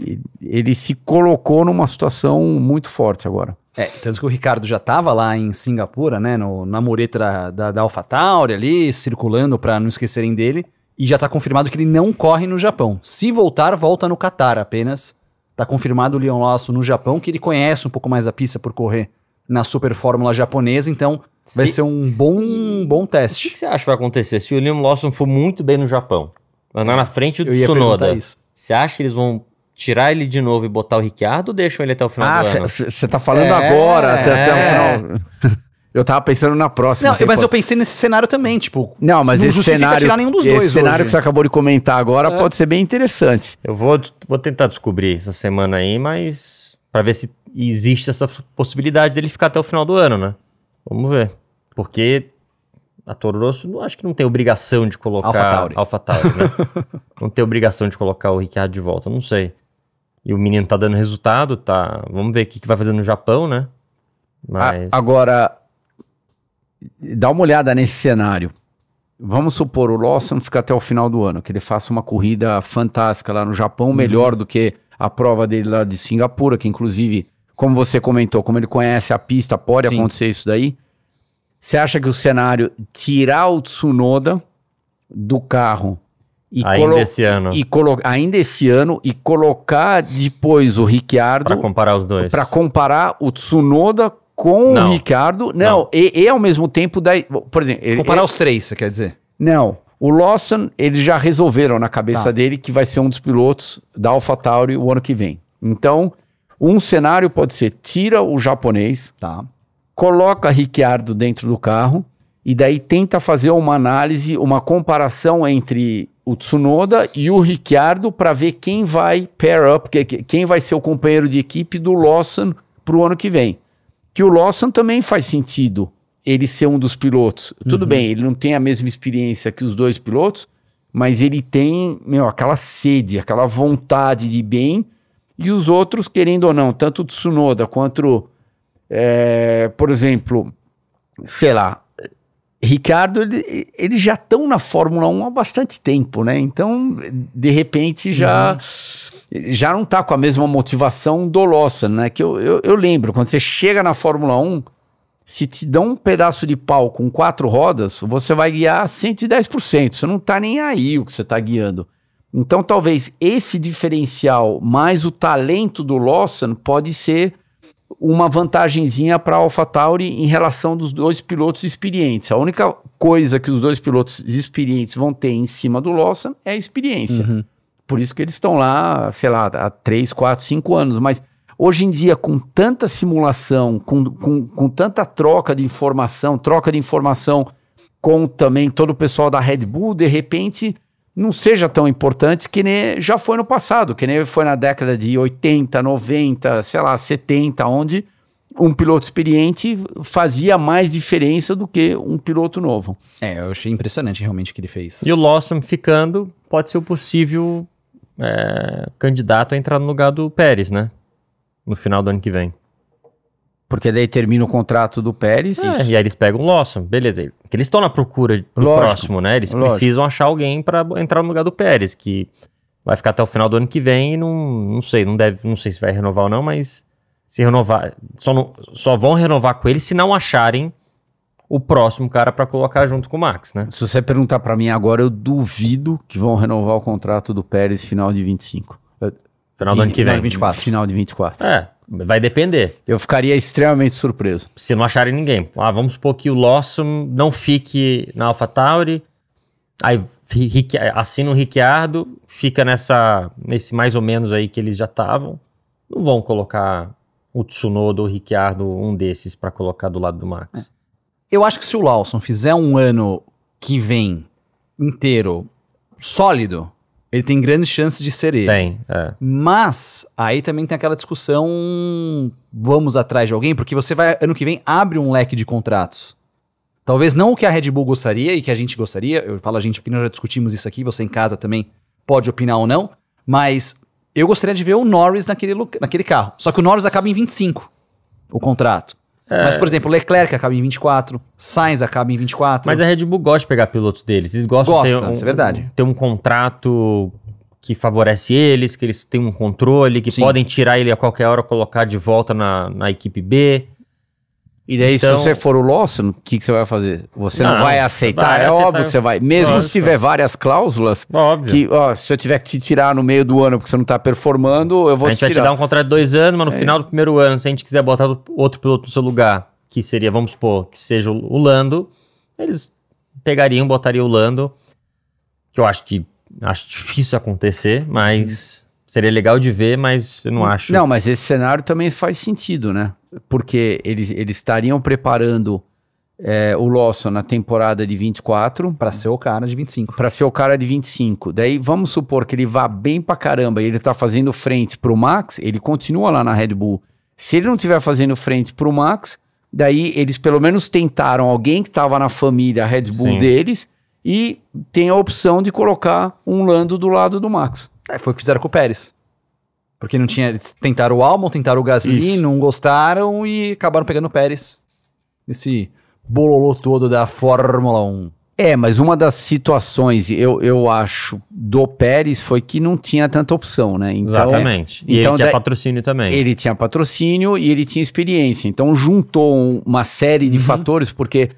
ele se colocou numa situação muito forte agora. É, tanto que o Ricardo já estava lá em Singapura, né, no, na mureta da, da, da AlphaTauri ali, circulando para não esquecerem dele, e já está confirmado que ele não corre no Japão. Se voltar, volta no Catar apenas, Tá confirmado o Leon Lawson no Japão, que ele conhece um pouco mais a pista por correr na Super Fórmula japonesa, então se... vai ser um bom, bom teste. O que, que, você acha que vai acontecer se o Liam Lawson for muito bem no Japão? Andar na frente do Tsunoda. Você acha que eles vão tirar ele de novo e botar o Ricciardo ou deixam ele até o final ah, do ano? Ah, você tá falando é, agora, até, é. até o é. final. Eu tava pensando na próxima. Não, mas eu pensei nesse cenário também, tipo. Não, mas não esse cenário. Não nenhum dos esse dois cenário hoje. que você acabou de comentar agora é. pode ser bem interessante. Eu vou, vou tentar descobrir essa semana aí, mas. para ver se existe essa possibilidade dele ficar até o final do ano, né? Vamos ver. Porque a Toro Rosso não, acho que não tem obrigação de colocar. AlphaTauri. Tauri, né? não tem obrigação de colocar o Ricciardo de volta, não sei. E o menino tá dando resultado, tá. Vamos ver o que, que vai fazer no Japão, né? Mas... A, agora dá uma olhada nesse cenário. Vamos supor, o Lawson fica até o final do ano, que ele faça uma corrida fantástica lá no Japão, uhum. melhor uhum. do que a prova dele lá de Singapura, que inclusive, como você comentou, como ele conhece a pista, pode Sim. acontecer isso daí. Você acha que o cenário tirar o Tsunoda do carro e ainda esse ano e ainda esse ano e colocar depois o Ricciardo para comparar os dois para comparar o Tsunoda com não. o Ricardo. Não, não. E, e, ao mesmo tempo, da, por exemplo. Ele, Comparar ele, os três, você quer dizer? Não. O Lawson, eles já resolveram na cabeça tá. dele que vai ser um dos pilotos da AlphaTauri o ano que vem. Então, um cenário pode ser: tira o japonês, tá. coloca Ricciardo dentro do carro e daí tenta fazer uma análise, uma comparação entre o Tsunoda e o Ricciardo para ver quem vai pair up, quem vai ser o companheiro de equipe do Lawson para o ano que vem que o Lawson também faz sentido ele ser um dos pilotos. Tudo uhum. bem, ele não tem a mesma experiência que os dois pilotos, mas ele tem, meu, aquela sede, aquela vontade de bem, e os outros, querendo ou não, tanto o Tsunoda quanto, é, por exemplo, sei lá, Ricardo, eles ele já estão na Fórmula 1 há bastante tempo, né? Então, de repente já. Uhum já não está com a mesma motivação do Lawson, né? Que eu, eu, eu, lembro, quando você chega na Fórmula 1, se te dão um pedaço de pau com quatro rodas, você vai guiar 110%. Você não está nem aí o que você está guiando. Então, talvez esse diferencial mais o talento do Lawson pode ser uma vantagenzinha para a AlphaTauri em relação dos dois pilotos experientes. A única coisa que os dois pilotos experientes vão ter em cima do Lawson é a experiência. Uhum. Por isso que eles estão lá, sei lá, há 3, 4, 5 anos. Mas hoje em dia, com tanta simulação, com, com, com tanta troca de informação, troca de informação com também todo o pessoal da Red Bull, de repente não seja tão importante que nem já foi no passado, que nem foi na década de 80, 90, sei lá, 70, onde um piloto experiente fazia mais diferença do que um piloto novo. É, eu achei impressionante realmente o que ele fez. E o Lawson ficando pode ser o possível é, candidato a entrar no lugar do Pérez, né? No final do ano que vem. Porque daí termina o contrato do Pérez. É, e aí eles pegam o Lawson, beleza. Porque eles estão na procura do lógico, próximo, né? Eles lógico. precisam achar alguém para entrar no lugar do Pérez, que vai ficar até o final do ano que vem e não, não sei, não deve, não sei se vai renovar ou não, mas se renovar, só, só vão renovar com ele se não acharem o próximo cara para colocar junto com o Max, né? Se você perguntar para mim agora, eu duvido que vão renovar o contrato do Pérez final de 25. Final do ano que vem. 24. Final de 24. É, vai depender. Eu ficaria extremamente surpreso. Se não acharem ninguém. Ah, vamos supor que o Lawson não fique na AlphaTauri, aí assina o Ricciardo, fica nessa, nesse mais ou menos aí que eles já estavam. Não vão colocar o Tsunoda ou o Ricciardo, um desses, para colocar do lado do Max. É. Eu acho que se o Lawson fizer um ano que vem inteiro sólido, ele tem grandes chances de ser ele. Tem, é. Mas aí também tem aquela discussão: vamos atrás de alguém, porque você vai, ano que vem, abre um leque de contratos. Talvez não o que a Red Bull gostaria e que a gente gostaria, eu falo a gente porque nós já discutimos isso aqui, você em casa também pode opinar ou não, mas eu gostaria de ver o Norris naquele, naquele carro. Só que o Norris acaba em 25 o contrato. Mas, por exemplo, Leclerc acaba em 24, Sainz acaba em 24. Mas a Red Bull gosta de pegar pilotos deles. Eles gostam Gosta, de ter é um, é verdade. ter um contrato que favorece eles, que eles têm um controle, que Sim. podem tirar ele a qualquer hora e colocar de volta na, na equipe B. E daí, então... se você for o Lawson, o que, que, você vai fazer? Você não, não vai aceitar? Vai é aceitar, óbvio que você vai. Mesmo lógico. se tiver várias cláusulas, óbvio. que ó, se eu tiver que te tirar no meio do ano porque você não tá performando, eu vou te tirar. A gente vai te dar um contrato de dois anos, mas no é. final do primeiro ano, se a gente quiser botar outro piloto no seu lugar, que seria, vamos supor, que seja o Lando, eles pegariam, botariam o Lando, que eu acho que acho difícil acontecer, mas... Hum Seria legal de ver, mas eu não hum, acho. Não, mas esse cenário também faz sentido, né? Porque eles, eles estariam preparando é, o Lawson na temporada de 24. Para ser o cara de 25. Para ser o cara de 25. Daí vamos supor que ele vá bem para caramba e ele tá fazendo frente pro Max, ele continua lá na Red Bull. Se ele não tiver fazendo frente pro Max, daí eles pelo menos tentaram alguém que estava na família Red Bull Sim. deles e tem a opção de colocar um Lando do lado do Max. É, foi o que fizeram com o Pérez. Porque não tinha. Eles tentaram o Albon, tentaram o Gasly, Isso. não gostaram e acabaram pegando o Pérez. Esse bololô todo da Fórmula 1. É, mas uma das situações, eu, eu acho, do Pérez foi que não tinha tanta opção, né? Então, Exatamente. E então, ele tinha da, patrocínio também. Ele tinha patrocínio e ele tinha experiência. Então juntou uma série de uhum. fatores, porque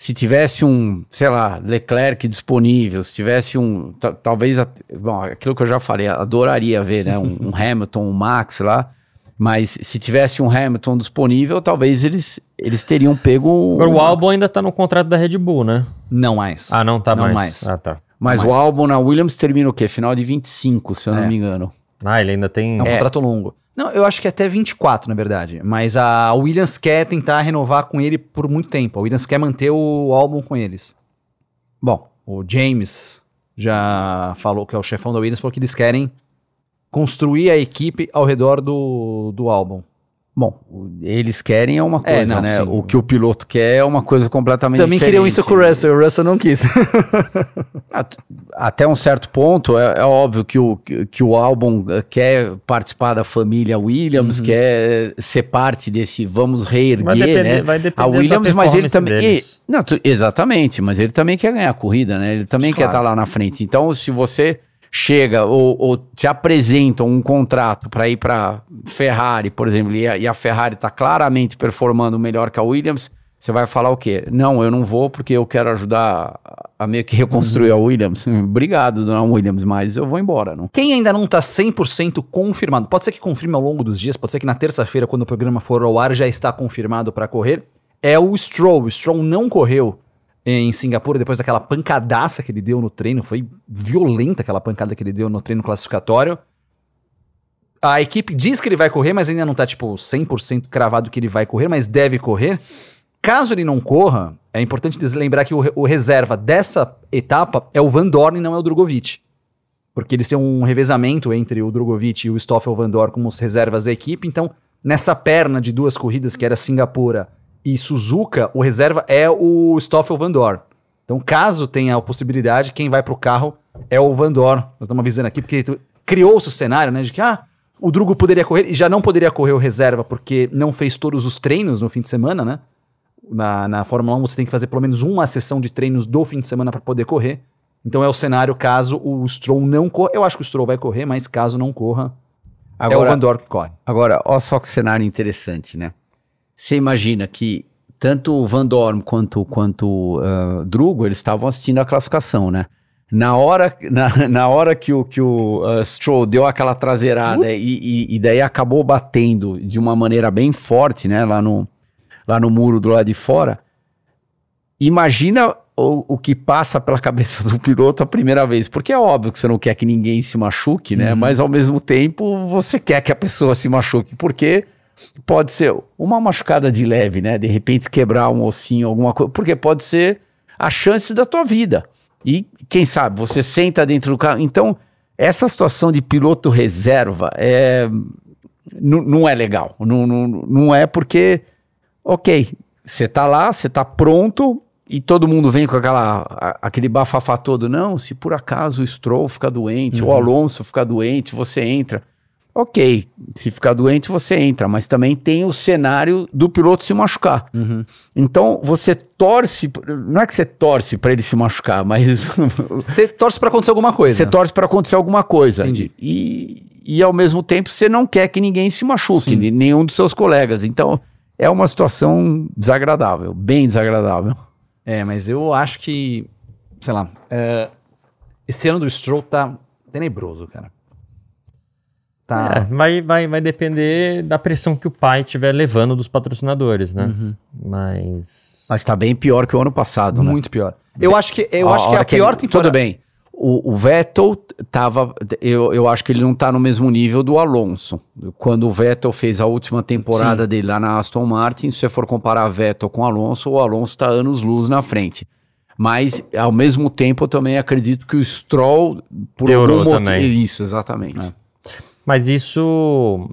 se tivesse um, sei lá, Leclerc disponível, se tivesse um, talvez, bom, aquilo que eu já falei, adoraria ver, né, um, um, Hamilton, um Max lá, mas se tivesse um Hamilton disponível, talvez eles, eles teriam pego... Agora, o, o Albon ainda tá no contrato da Red Bull, né? Não mais. Ah, não tá não mais. mais. Ah, tá. Mas o Albon na Williams termina o quê? Final de 25, se eu é. não me engano. Ah, ele ainda tem... É um é. contrato longo. Não, eu acho que é até 24, na verdade. Mas a Williams quer tentar renovar com ele por muito tempo. A Williams quer manter o álbum com eles. Bom, o James já falou que é o chefão da Williams, falou que eles querem construir a equipe ao redor do, do álbum. Bom, eles querem é uma é, coisa, é, não, né? Sim. O que o piloto quer é uma coisa completamente Também diferente. Também queriam isso com o Russell, o Russell não quis. Ah, até um certo ponto, é, é, óbvio que o, que o álbum eh, quer participar da família Williams, uhum. quer eh, ser parte desse vamos reerguer, vai depender, né? Vai depender a Williams, mas ele também. E, não, tu, exatamente, mas ele também quer ganhar a corrida, né? Ele também quer estar tá lá na frente. Então, se você chega ou, ou se apresentam um contrato para ir para Ferrari, por exemplo, e a, e a Ferrari está claramente performando melhor que a Williams, você vai falar o quê? Não, eu não vou porque eu quero ajudar a meio que reconstruir uhum. a Williams. Obrigado, dona Williams, mas eu vou embora. Não. Quem ainda não está 100% confirmado, pode ser que confirme ao longo dos dias, pode ser que na terça-feira, quando o programa for ao ar, já está confirmado para correr, é o Stroll. O Stroll não correu em Singapura, depois daquela pancadaça que ele deu no treino, foi violenta aquela pancada que ele deu no treino classificatório. A equipe diz que ele vai correr, mas ainda não tá, tipo, 100% cravado que ele vai correr, mas deve correr. Caso ele não corra, é importante lembrar que o, o reserva dessa etapa é o Van Dorn e não é o Drogovic. Porque eles têm um revezamento entre o Drogovic e o Stoffel Van Dorn como os reservas da equipe, então nessa perna de duas corridas que era Singapura e Suzuka, o reserva é o Stoffel Van Dorn. Então, caso tenha a possibilidade, quem vai para o carro é o Van Dorn. Nós estamos avisando aqui, porque criou-se o cenário, né? De que, ah, o Drugo poderia correr e já não poderia correr o reserva porque não fez todos os treinos no fim de semana, né? Na, na Fórmula 1 você tem que fazer pelo menos uma sessão de treinos do fim de semana para poder correr. Então é o cenário caso o Stroll não corra. Eu acho que o Stroll vai correr, mas caso não corra, agora, é o Van Dorn que corre. Agora, olha só que cenário interessante, né? Você imagina que tanto o Van Dorm quanto, quanto uh, Drugo, eles estavam assistindo a classificação, né? Na hora, na, na hora que o, que o uh, Stroll deu aquela traseirada uh. e, e, e, daí acabou batendo de uma maneira bem forte, né? Lá no, lá no muro do lado de fora. Imagina o, o que passa pela cabeça do piloto a primeira vez. Porque é óbvio que você não quer que ninguém se machuque, né? Uhum. Mas ao mesmo tempo, você quer que a pessoa se machuque. Porque... quê? pode ser uma machucada de leve, né? De repente quebrar um ossinho, alguma coisa, porque pode ser a chance da tua vida. E quem sabe você senta dentro do carro. Então, essa situação de piloto reserva é não, é legal. Não, não, não é porque, ok, você tá lá, você tá pronto e todo mundo vem com aquela, aquele bafafá todo. Não, se por acaso o Stroll ficar doente, uhum. o Alonso ficar doente, você entra ok, se ficar doente você entra, mas também tem o cenário do piloto se machucar. Uhum. Então você torce, não é que você torce para ele se machucar, mas você torce para acontecer alguma coisa. Você torce para acontecer alguma coisa. Entendi. E, e ao mesmo tempo você não quer que ninguém se machuque, Sim. nenhum dos seus colegas. Então é uma situação desagradável, bem desagradável. É, mas eu acho que, sei lá, é, esse ano do Stroll tá tenebroso, cara. Tá. É, vai, vai, vai depender da pressão que o pai estiver levando dos patrocinadores, né? Uhum. Mas. Mas tá bem pior que o ano passado, né? Muito pior. Eu acho que, eu a acho que é a pior que ele... Tudo bem. O, o, Vettel tava. Eu, eu acho que ele não tá no mesmo nível do Alonso. Quando o Vettel fez a última temporada Sim. dele lá na Aston Martin, se você for comparar Vettel com Alonso, o Alonso tá anos luz na frente. Mas, ao mesmo tempo, eu também acredito que o Stroll, por Piorou algum motivo. Também. Isso, exatamente. É. Mas isso,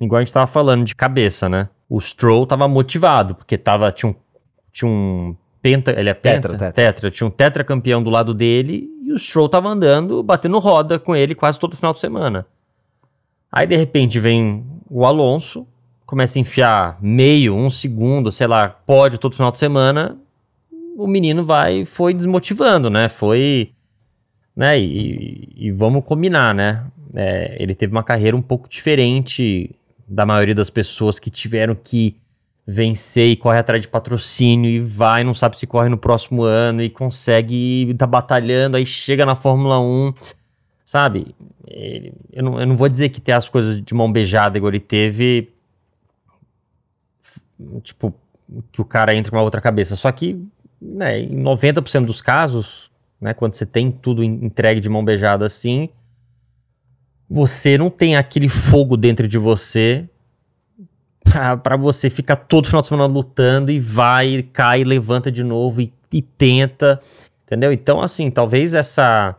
igual a gente estava falando, de cabeça, né? O Stroll estava motivado, porque tava, tinha, um, tinha um penta, ele é penta? Tetra, tetra. tetra. Tinha um campeão do lado dele e o Stroll tava andando, batendo roda com ele quase todo final de semana. Aí, de repente, vem o Alonso, começa a enfiar meio, um segundo, sei lá, pode todo final de semana, o menino vai, foi desmotivando, né? Foi, né? E, e vamos combinar, né? é, ele teve uma carreira um pouco diferente da maioria das pessoas que tiveram que vencer e corre atrás de patrocínio e vai, não sabe se corre no próximo ano e consegue, tá batalhando, aí chega na Fórmula 1, sabe? Eu não, eu não vou dizer que ter as coisas de mão beijada, igual ele teve, tipo, que o cara entra com uma outra cabeça, só que, né, em 90% dos casos, né, quando você tem tudo entregue de mão beijada assim, você não tem aquele fogo dentro de você para você ficar todo final de semana lutando e vai, cai, levanta de novo e, e, tenta, entendeu? Então, assim, talvez essa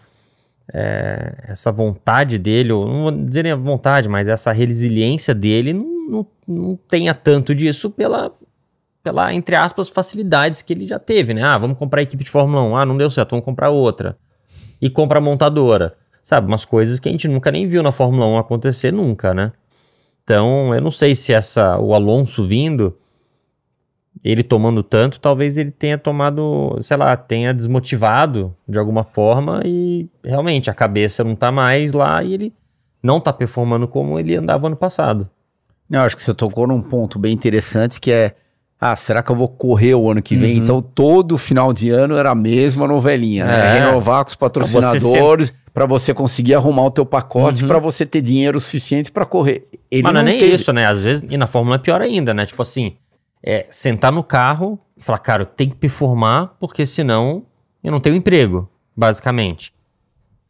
é, essa vontade dele, ou não vou dizer nem a vontade, mas essa resiliência dele não, não, não tenha tanto disso pela, pela, entre aspas, facilidades que ele já teve, né? Ah, vamos comprar a equipe de Fórmula 1, ah, não deu certo, vamos comprar outra. E compra a montadora sabe? Umas coisas que a gente nunca nem viu na Fórmula 1 acontecer nunca, né? Então, eu não sei se essa o Alonso vindo, ele tomando tanto, talvez ele tenha tomado, sei lá, tenha desmotivado de alguma forma e realmente a cabeça não tá mais lá e ele não tá performando como ele andava ano passado. Não, acho que você tocou num ponto bem interessante que é ah, será que eu vou correr o ano que vem? Uhum. Então, todo final de ano era a mesma novelinha, né? É. Renovar com os patrocinadores para você, você, conseguir arrumar o teu pacote, uhum. para você ter dinheiro suficiente para correr. Ele Mas não, é não é nem teve. isso, né? Às vezes, e na Fórmula é pior ainda, né? Tipo assim, é, sentar no carro e falar, cara, eu tenho que performar porque senão eu não tenho emprego, basicamente.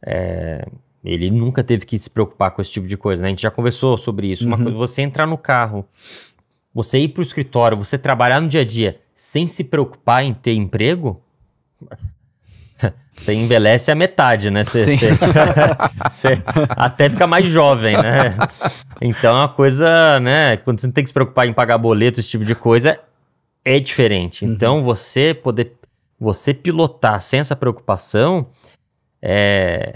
É, ele nunca teve que se preocupar com esse tipo de coisa, né? A gente já conversou sobre isso. Uhum. Uma coisa, você entrar no carro você ir para o escritório, você trabalhar no dia a dia sem se preocupar em ter emprego? Você envelhece a metade, né? Você, você, você, até fica mais jovem, né? Então é uma coisa, né? Quando você não tem que se preocupar em pagar boleto, esse tipo de coisa, é diferente. Uhum. Então você poder você pilotar sem essa preocupação é,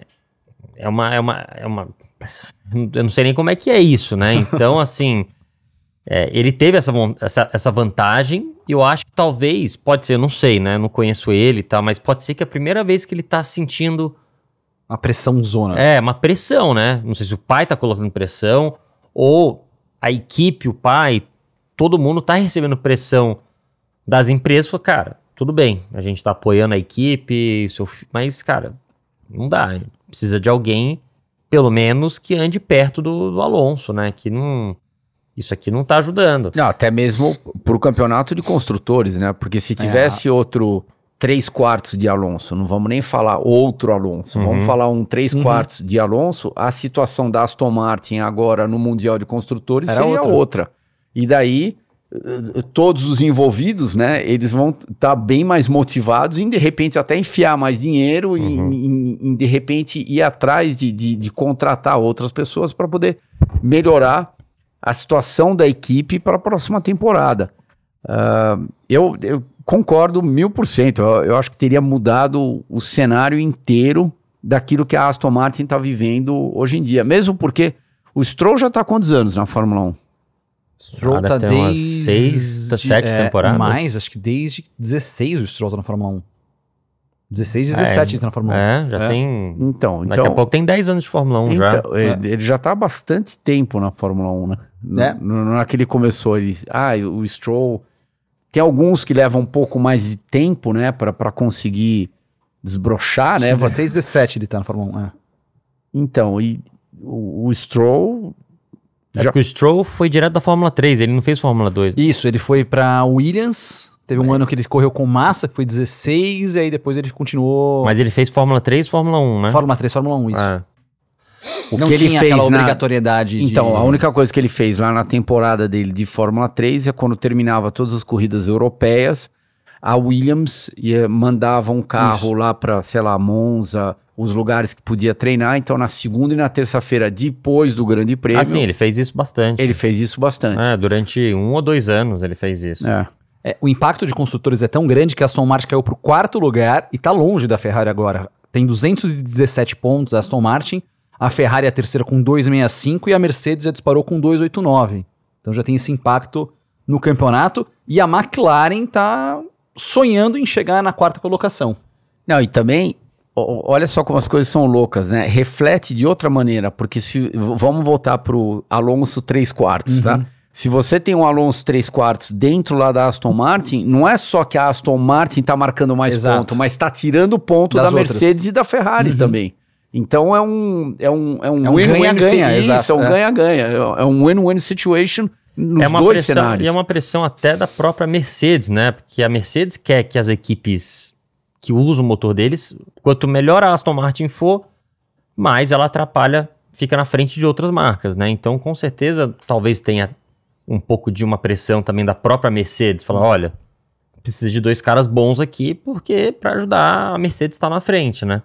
é uma, é uma, é uma. Eu não sei nem como é que é isso, né? Então, assim. É, ele teve essa, essa, essa vantagem, e eu acho que talvez, pode ser, eu não sei, né? Não conheço ele, tá? Mas pode ser que é a primeira vez que ele tá sentindo. Uma pressão zona. É, uma pressão, né? Não sei se o pai tá colocando pressão, ou a equipe, o pai, todo mundo tá recebendo pressão das empresas. Falou, cara, tudo bem, a gente tá apoiando a equipe, seu, mas, cara, não dá. Precisa de alguém, pelo menos, que ande perto do, do Alonso, né? Que não isso aqui não tá ajudando. Não, até mesmo pro campeonato de construtores, né? Porque se tivesse é. outro três quartos de Alonso, não vamos nem falar outro Alonso, uhum. vamos falar um três uhum. quartos de Alonso, a situação da Aston Martin agora no Mundial de Construtores Era seria outra. outra. E daí eh, eh, todos os envolvidos, né, eles vão estar tá bem mais motivados em de repente até enfiar mais dinheiro, e uhum. em, em de repente ir atrás de, de, de contratar outras pessoas para poder melhorar a situação da equipe para a próxima temporada. Uh, eu, eu, concordo mil por cento. Eu, eu acho que teria mudado o cenário inteiro daquilo que a Aston Martin está vivendo hoje em dia. Mesmo porque o Stroll já está quantos anos na Fórmula 1? Stroll está desde... Seis, sete é, temporadas? Mais, acho que desde 16 o Stroll está na Fórmula 1. 16, 17 é, na Fórmula 1. É, já é. tem. Então, então. Daqui a pouco tem 10 anos de Fórmula 1 então, já. Ele, é. ele já tá há bastante tempo na Fórmula 1, né? né? No, é. que ele começou ele. Ah, o Stroll. Tem alguns que levam um pouco mais de tempo, né, pra conseguir desbrochar, Acho né? 16, 17 ele tá na Fórmula 1. É. Então, e o, o Stroll. É já... o Stroll foi direto da Fórmula 3, ele não fez Fórmula 2. Né? Isso, ele foi pra Williams Teve um é. ano que ele correu com massa, que foi 16, e aí depois ele continuou. Mas ele fez Fórmula 3 Fórmula 1, né? Fórmula 3, Fórmula 1, isso. É. O não que ele fez na obrigatoriedade. Então, de... a única coisa que ele fez lá na temporada dele de Fórmula 3 é quando terminava todas as corridas europeias, a Williams ia, mandava um carro Isso. lá para, sei lá, Monza, os lugares que podia treinar. Então, na segunda e na terça-feira, depois do Grande Prêmio. Ah, sim, ele fez isso bastante. Ele fez isso bastante. Ah, durante um ou dois anos ele fez isso. É. É, o impacto de construtores é tão grande que a Aston Martin caiu para o quarto lugar e está longe da Ferrari agora. Tem 217 pontos a Aston Martin, a Ferrari é a terceira com 265 e a Mercedes já disparou com 289. Então já tem esse impacto no campeonato e a McLaren está sonhando em chegar na quarta colocação. Não, e também olha só como as coisas são loucas, né? Reflete de outra maneira, porque se vamos voltar pro Alonso 3 quartos, tá? uhum. tá? Se você tem um Alonso 3 quartos dentro lá da Aston Martin, não é só que a Aston Martin está marcando mais Exato. ponto, mas está tirando ponto das da outras. Mercedes e da Ferrari uhum. também. Então é um é um é um é ganha-ganha, isso, é um é. ganha-ganha, é, é um win-win situation nos é uma dois pressão, cenários. E é uma pressão até da própria Mercedes, né? Porque a Mercedes quer que as equipes que usam o motor deles, quanto melhor a Aston Martin for, mais ela atrapalha, fica na frente de outras marcas, né? Então, com certeza, talvez tenha um pouco de uma pressão também da própria Mercedes, falando, olha, precisa de dois caras bons aqui, porque para ajudar a Mercedes está na frente, né?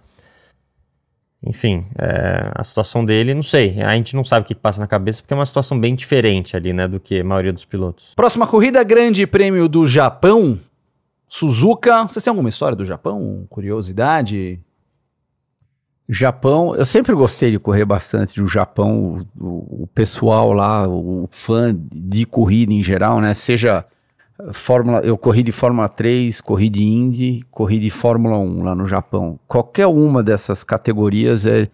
Enfim, é, a situação dele, não sei. A gente não sabe o que passa na cabeça, porque é uma situação bem diferente ali, né, do que a maioria dos pilotos. Próxima corrida, Grande Prêmio do Japão, Suzuka. Você tem alguma história do Japão? Curiosidade? Japão, eu sempre gostei de correr bastante no Japão, o, o, pessoal lá, o fã de corrida em geral, né? Seja eh, Fórmula, eu corri de Fórmula 3, corri de Indy, corri de Fórmula 1 lá no Japão. Qualquer uma dessas categorias, é,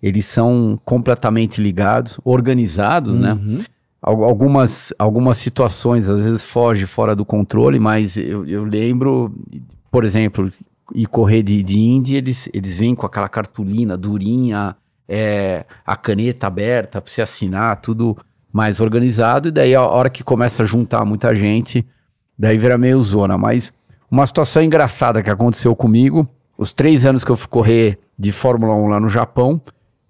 eles são completamente ligados, organizados, né? uhum. né? Algumas, algumas situações às vezes foge fora do controle, mas eu, eu lembro, por exemplo, e correr de, de indie, eles, eles vêm com aquela cartolina durinha, é, a caneta aberta para você assinar, tudo mais organizado. E daí, a hora que começa a juntar muita gente, daí vira meio zona. Mas uma situação engraçada que aconteceu comigo, os três anos que eu fui correr de Fórmula 1 lá no Japão,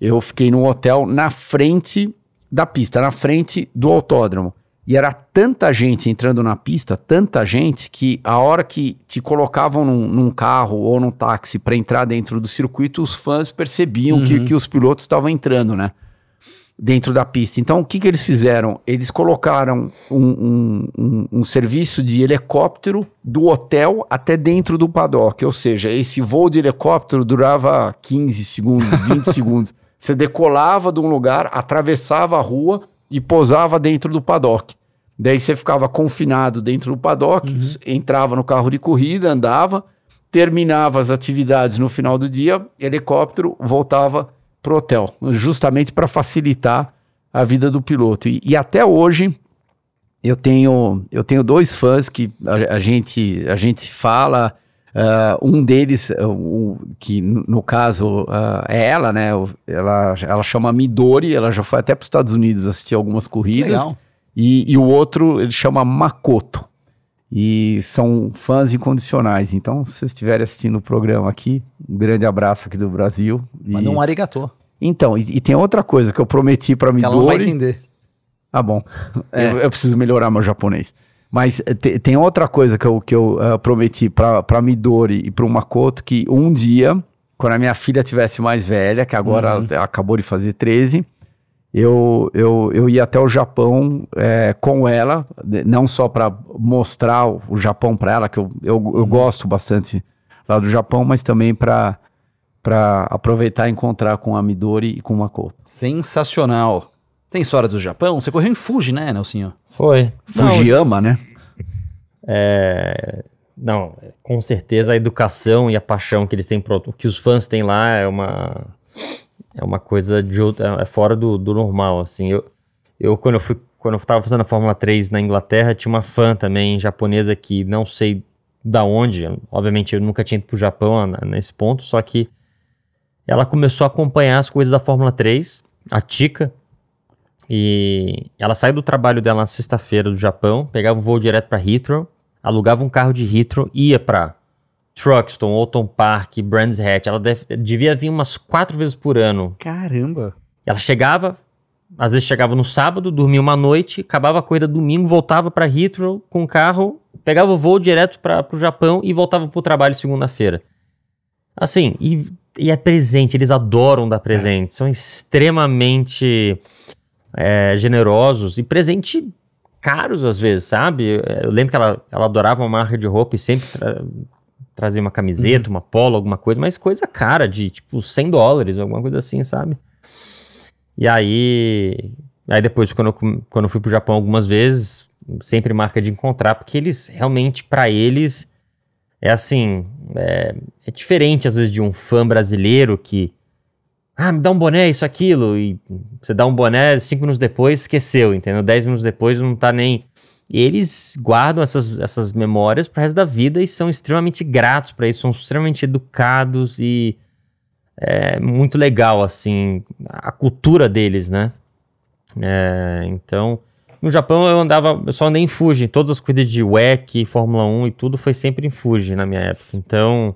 eu fiquei num hotel na frente da pista, na frente do autódromo. E era tanta gente entrando na pista, tanta gente, que a hora que te colocavam num, num carro ou num táxi para entrar dentro do circuito, os fãs percebiam uhum. que, que os pilotos estavam entrando, né? Dentro da pista. Então, o que, que eles fizeram? Eles colocaram um, um, um, um serviço de helicóptero do hotel até dentro do paddock. Ou seja, esse voo de helicóptero durava 15 segundos, 20 segundos. Você decolava de um lugar, atravessava a rua e pousava dentro do paddock. Daí você ficava confinado dentro do paddock, uhum. entrava no carro de corrida, andava, terminava as atividades no final do dia, helicóptero voltava para o hotel, justamente para facilitar a vida do piloto. E, e, até hoje eu tenho eu tenho dois fãs que a, a gente a gente fala. Uh, um deles, uh, ah, um, que no caso uh, é ela, né? Ela, ela chama Midori, ela já foi até para os Estados Unidos assistir algumas corridas. Legal. E, e o outro ele chama Makoto. E são fãs incondicionais. Então, se vocês estiverem assistindo o programa aqui, um grande abraço aqui do Brasil. E... não um arigatô. Então, e, e, tem outra coisa que eu prometi para Midori. Ela não vai entender. Ah, bom. É. Eu, eu, preciso melhorar meu japonês. Mas eh, te, tem outra coisa que eu, que eu uh, prometi para Midori e para o Makoto, que um dia, quando a minha filha tivesse mais velha, que agora uhum. acabou de fazer 13, eu, eu, eu ia até o Japão é, com ela, não só para mostrar o Japão para ela, que eu, eu, eu, uhum. gosto bastante lá do Japão, mas também para aproveitar e encontrar com a Midori e com o Makoto. Sensacional! Tem história do Japão? Você correu em Fuji, né, Nelsinho? Foi. Fujiyama, né? É, não, com certeza a educação e a paixão que eles têm pro, que os fãs têm lá é uma é uma coisa de outra, é, é fora do, do normal, assim. Eu, eu quando eu fui, quando eu tava fazendo a Fórmula 3 na Inglaterra, tinha uma fã também japonesa que não sei da onde, obviamente eu nunca tinha ido pro Japão né, nesse ponto, só que ela começou a acompanhar as coisas da Fórmula 3, a Tika, e ela saiu do trabalho dela na sexta-feira do Japão, pegava um voo direto para Heathrow, alugava um carro de Heathrow, ia para Truxton, Alton Park, Brands Hatch. Ela deve, devia vir umas quatro vezes por ano. Caramba! Ela chegava, às vezes chegava no sábado, dormia uma noite, acabava a corrida domingo, voltava para Heathrow com o carro, pegava o voo direto para o Japão e voltava para o trabalho segunda-feira. Assim, e, e, é presente, eles adoram dar presente, é. são extremamente é, generosos e presente caros às vezes, sabe? Eu lembro que ela, ela adorava uma marca de roupa e sempre trazer uma camiseta, uhum. uma polo, alguma coisa, mas coisa cara de tipo 100 dólares, alguma coisa assim, sabe? E aí, aí depois quando eu, quando eu fui pro Japão algumas vezes, sempre marca de encontrar, porque eles realmente para eles é assim, é, é, diferente às vezes de um fã brasileiro que ah, me dá um boné, isso, aquilo, e você dá um boné, cinco minutos depois, esqueceu, entendeu? Dez minutos depois não tá nem eles guardam essas, essas memórias para o resto da vida e são extremamente gratos para isso, são extremamente educados e é muito legal, assim, a cultura deles, né? É, então, no Japão eu andava, eu só andei em Fuji, todas as corridas de WEC, Fórmula 1 e tudo foi sempre em Fuji na minha época, então...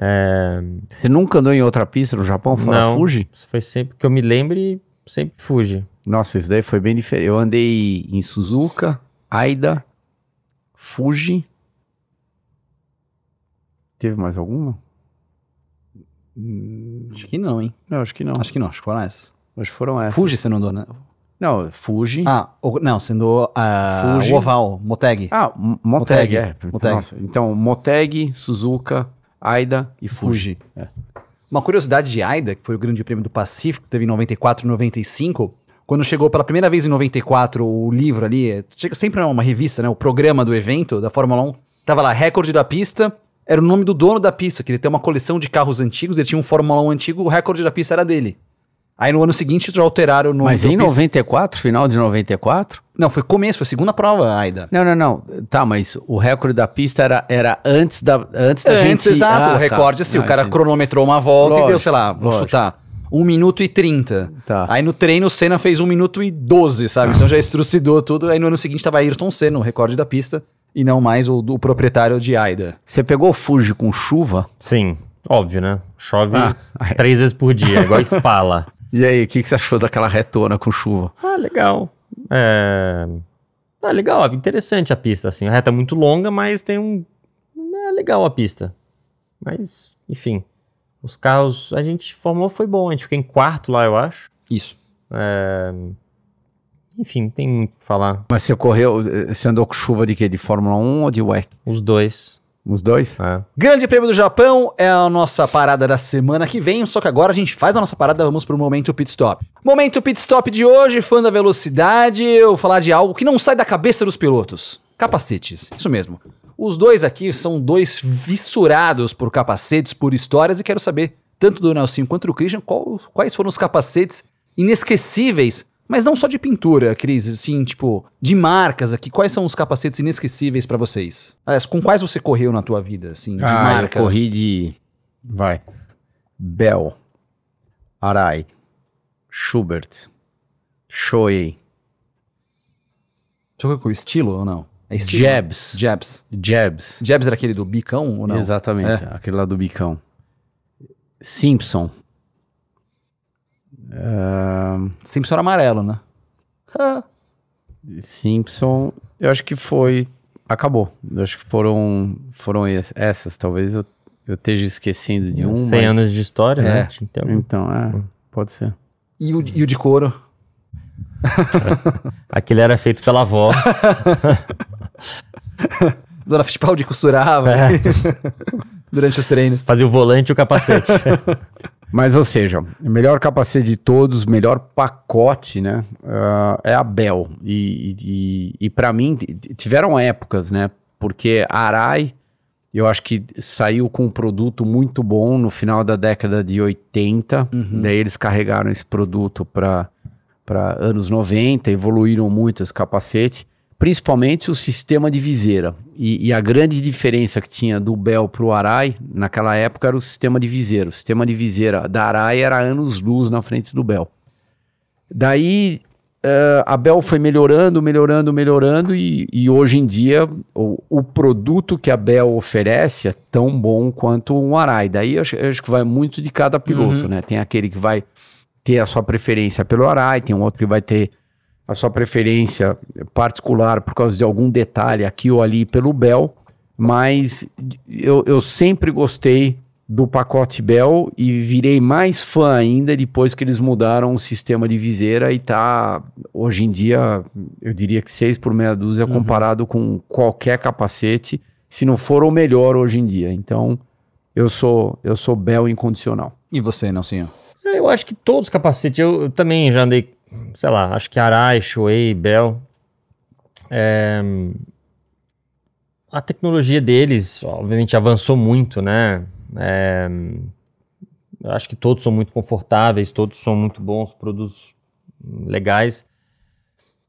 É... Você nunca andou em outra pista no Japão fora Não, Fuji? foi sempre que eu me lembre, sempre Fuji. Nossa, isso daí foi bem diferente. Eu andei em Suzuka, Aida, Fuji. Teve mais alguma? Hum, acho que não, hein? Não, acho que não. Acho que não, acho que foram essas. Acho que foram essas. Fuji você não andou, né? Não, Fuji. Ah, o, não, sendo uh, ah, o Oval, Moteg. Ah, Moteg, Moteg. é. Moteg. Nossa, então, Moteg, Suzuka, Aida e Fuji. Fuji. É. Uma curiosidade de Aida, que foi o grande prêmio do Pacífico, teve em 94 e 95, quando chegou pela primeira vez em 94 o livro ali, é, sempre é uma revista, né? O programa do evento da Fórmula 1. Tava lá, recorde da pista, era o nome do dono da pista, que ele tem uma coleção de carros antigos, ele tinha um Fórmula 1 antigo, o recorde da pista era dele. Aí no ano seguinte já alteraram o nome. Mas em 94, final de 94? Não, foi começo, foi a segunda prova, Aida. Não, não, não. Tá, mas o recorde da pista era, era antes da, antes da é, antes, gente... Exato, ah, o recorde tá. assim, o ah, cara entendi. cronometrou uma volta lógico, e deu, sei lá, vou lógico. chutar. 1 minuto e 30. Tá. Aí no treino o Senna fez 1 minuto e 12, sabe? Então já estrucidou tudo. Aí no ano seguinte tava Ayrton Senna, o recorde da pista, e não mais o, o proprietário de Aida. Você pegou o Fuji com chuva? Sim, óbvio, né? Chove ah. três vezes por dia, igual espala. E aí, o que, que você achou daquela retona com chuva? Ah, legal. É... Ah, legal, interessante a pista, assim. A reta é muito longa, mas tem um... É legal a pista. Mas, enfim, os carros, a gente formou, foi bom, a gente ficou em quarto lá, eu acho. Isso. É... Enfim, tem muito que falar. Mas você correu, você andou com chuva de quê? De Fórmula 1 ou de WEC? Os dois. Os dois? É. Grande Prêmio do Japão é a nossa parada da semana que vem, só que agora a gente faz a nossa parada, vamos pro momento pit stop. Momento pit stop de hoje, fã da velocidade, eu vou falar de algo que não sai da cabeça dos pilotos. Capacetes, isso mesmo. Os dois aqui são dois vissurados por capacetes, por histórias, e quero saber, tanto do Nelson quanto do Christian, qual, quais foram os capacetes inesquecíveis, mas não só de pintura, Cris, assim, tipo, de marcas aqui. Quais são os capacetes inesquecíveis para vocês? Aliás, com quais você correu na tua vida, assim, de ah, marca? Eu corri de. Vai. Bell, Arai, Schubert, Shoei. Você foi com estilo ou não? É esse Jabs. Jabs. Jabs. Jabs era aquele do bicão ou não? Exatamente, é. aquele lá do bicão. Simpson. Uh... Simpson era amarelo, né? Simpson, eu acho que foi. Acabou. Eu acho que foram, foram essas. Talvez eu, eu esteja esquecendo de é, um. 100 mas... anos de história, né? é. né? Então, é. Pode ser. E o, e o de couro? Aquele era feito pela avó. Dona Fittipaldi costurava é. durante os treinos. Fazia o volante e o capacete. Mas, ou seja, melhor capacete de todos, melhor pacote, né? Uh, é a Bell. E, e, e para mim, tiveram épocas, né? Porque a Arai, eu acho que saiu com um produto muito bom no final da década de 80. Uhum. Daí eles carregaram esse produto para para anos 90, evoluíram muito os capacetes, principalmente o sistema de viseira. E, e a grande diferença que tinha do Bell para o Arai naquela época era o sistema de viseira. O sistema de viseira da Arai era anos-luz na frente do Bell. Daí uh, a Bell foi melhorando, melhorando, melhorando, e, e hoje em dia o, o, produto que a Bell oferece é tão bom quanto um Arai. Daí acho, acho que vai muito de cada piloto, uhum. né? Tem aquele que vai ter a sua preferência pelo Arai, tem um outro que vai ter a sua preferência particular por causa de algum detalhe aqui ou ali pelo Bell, mas eu, eu sempre gostei do pacote Bell e virei mais fã ainda depois que eles mudaram o sistema de viseira e tá hoje em dia eu diria que 6 por meia dúzia uhum. comparado com qualquer capacete, se não for o melhor hoje em dia. Então, eu sou eu sou Bell incondicional. E você, não senhor? É, eu acho que todos capacete. Eu, eu, também já andei, sei lá, acho que Arai, Shoei, Bel. É, a tecnologia deles, obviamente, avançou muito, né? É, eu acho que todos são muito confortáveis, todos são muito bons, produtos legais.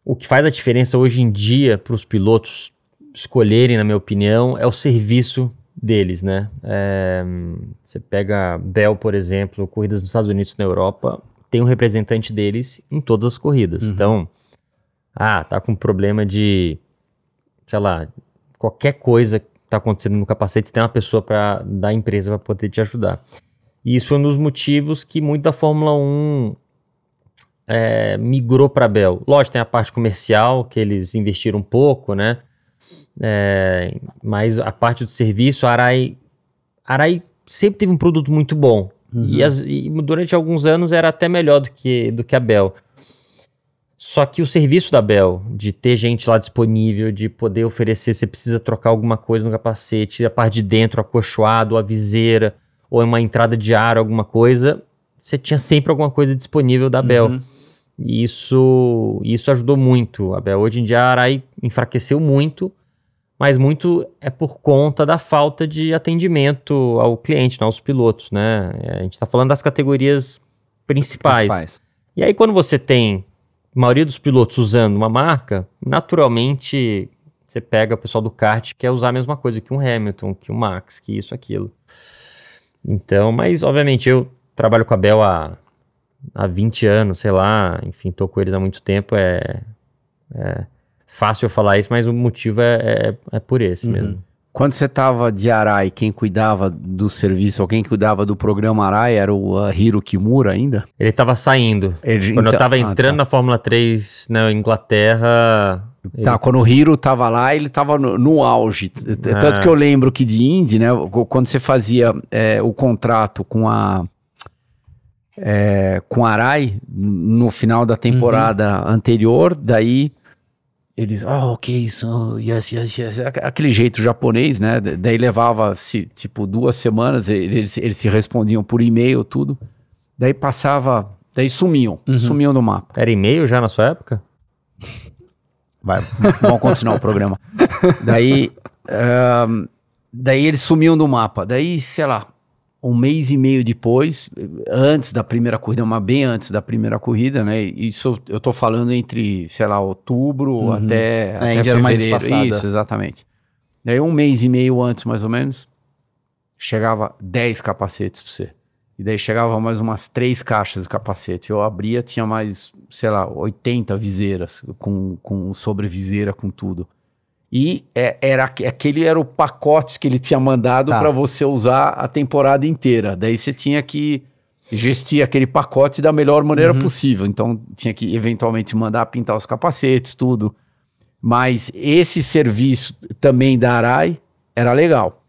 O que faz a diferença hoje em dia para os pilotos escolherem, na minha opinião, é o serviço deles, né? É, você pega Bell, por exemplo, corridas nos Estados Unidos e na Europa, tem um representante deles em todas as corridas. Uhum. Então, ah, tá com problema de, sei lá, qualquer coisa que tá acontecendo no capacete, tem uma pessoa pra, da empresa para poder te ajudar. E isso foi um dos motivos que muita Fórmula 1 é, migrou para Bell. Lógico, tem a parte comercial, que eles investiram um pouco, né? É, mas a parte do serviço, a Arai, Arai sempre teve um produto muito bom. Uhum. E, as, e, durante alguns anos era até melhor do que, do que a Bell. Só que o serviço da Bell, de ter gente lá disponível, de poder oferecer, você precisa trocar alguma coisa no capacete, a parte de dentro, acolchoado, a viseira, ou uma entrada de ar, alguma coisa, você tinha sempre alguma coisa disponível da Bell. Uhum. E isso, isso ajudou muito, Abel. Hoje em dia a Arai enfraqueceu muito, mas muito é por conta da falta de atendimento ao cliente, né, aos pilotos, né? É, a gente está falando das categorias principais. principais. E aí quando você tem a maioria dos pilotos usando uma marca, naturalmente você pega o pessoal do kart que quer usar a mesma coisa que um Hamilton, que um Max, que isso, aquilo. Então, mas obviamente eu trabalho com a Bel há há 20 anos, sei lá, enfim, tô com eles há muito tempo, é, é fácil falar isso, mas o motivo é, é, é por esse uhum. mesmo. Quando você estava de Arai, quem cuidava do serviço, ou quem cuidava do programa Arai era o uh, Hiro Kimura ainda? Ele estava saindo. Ele, quando então, eu estava ah, entrando ah, tá. na Fórmula 3 na né, Inglaterra, tá, ele... Tá, quando o Hiro tava lá, ele tava no, no auge. Tanto ah. que eu lembro que de Indy, né? Quando você fazia é, o contrato com a é, com Arai no final da temporada uhum. anterior, daí eles, ah, oh, ok, so, yes, yes, yes, aquele jeito japonês, né? Daí levava, se, tipo, duas semanas, eles, eles se respondiam por e-mail, tudo. Daí passava, daí sumiam, uhum. sumiam do mapa. Era e-mail já na sua época? Vai, vamos continuar o programa. Daí, um, daí eles sumiam do mapa. Daí, sei lá, um mês e meio depois, antes da primeira corrida, mas bem antes da primeira corrida, né? Isso eu tô falando entre, sei lá, outubro uhum. até, é, até fevereiro. Isso, exatamente. Daí um mês e meio antes, mais ou menos, chegava 10 capacetes para você. E daí chegava mais umas três caixas de capacete. Eu abria, tinha mais, sei lá, 80 viseiras, com, com sobreviseira, com tudo. E é, era aquele era o pacote que ele tinha mandado tá. para você usar a temporada inteira. Daí você tinha que gestir aquele pacote da melhor maneira uhum. possível. Então tinha que eventualmente mandar pintar os capacetes, tudo. Mas esse serviço também da Arai era legal.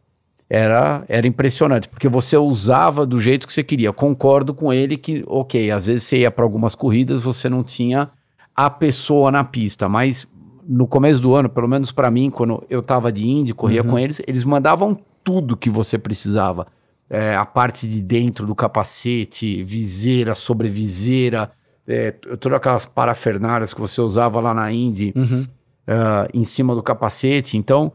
Era, era impressionante, porque você usava do jeito que você queria. Concordo com ele que, ok, às vezes você ia para algumas corridas, você não tinha a pessoa na pista, mas no começo do ano, pelo menos para mim, quando eu tava de Indy, corria uhum. com eles, eles mandavam tudo que você precisava. É, a parte de dentro do capacete, viseira, sobreviseira, é, todas aquelas parafernárias que você usava lá na Indy uhum. É, em cima do capacete. Então,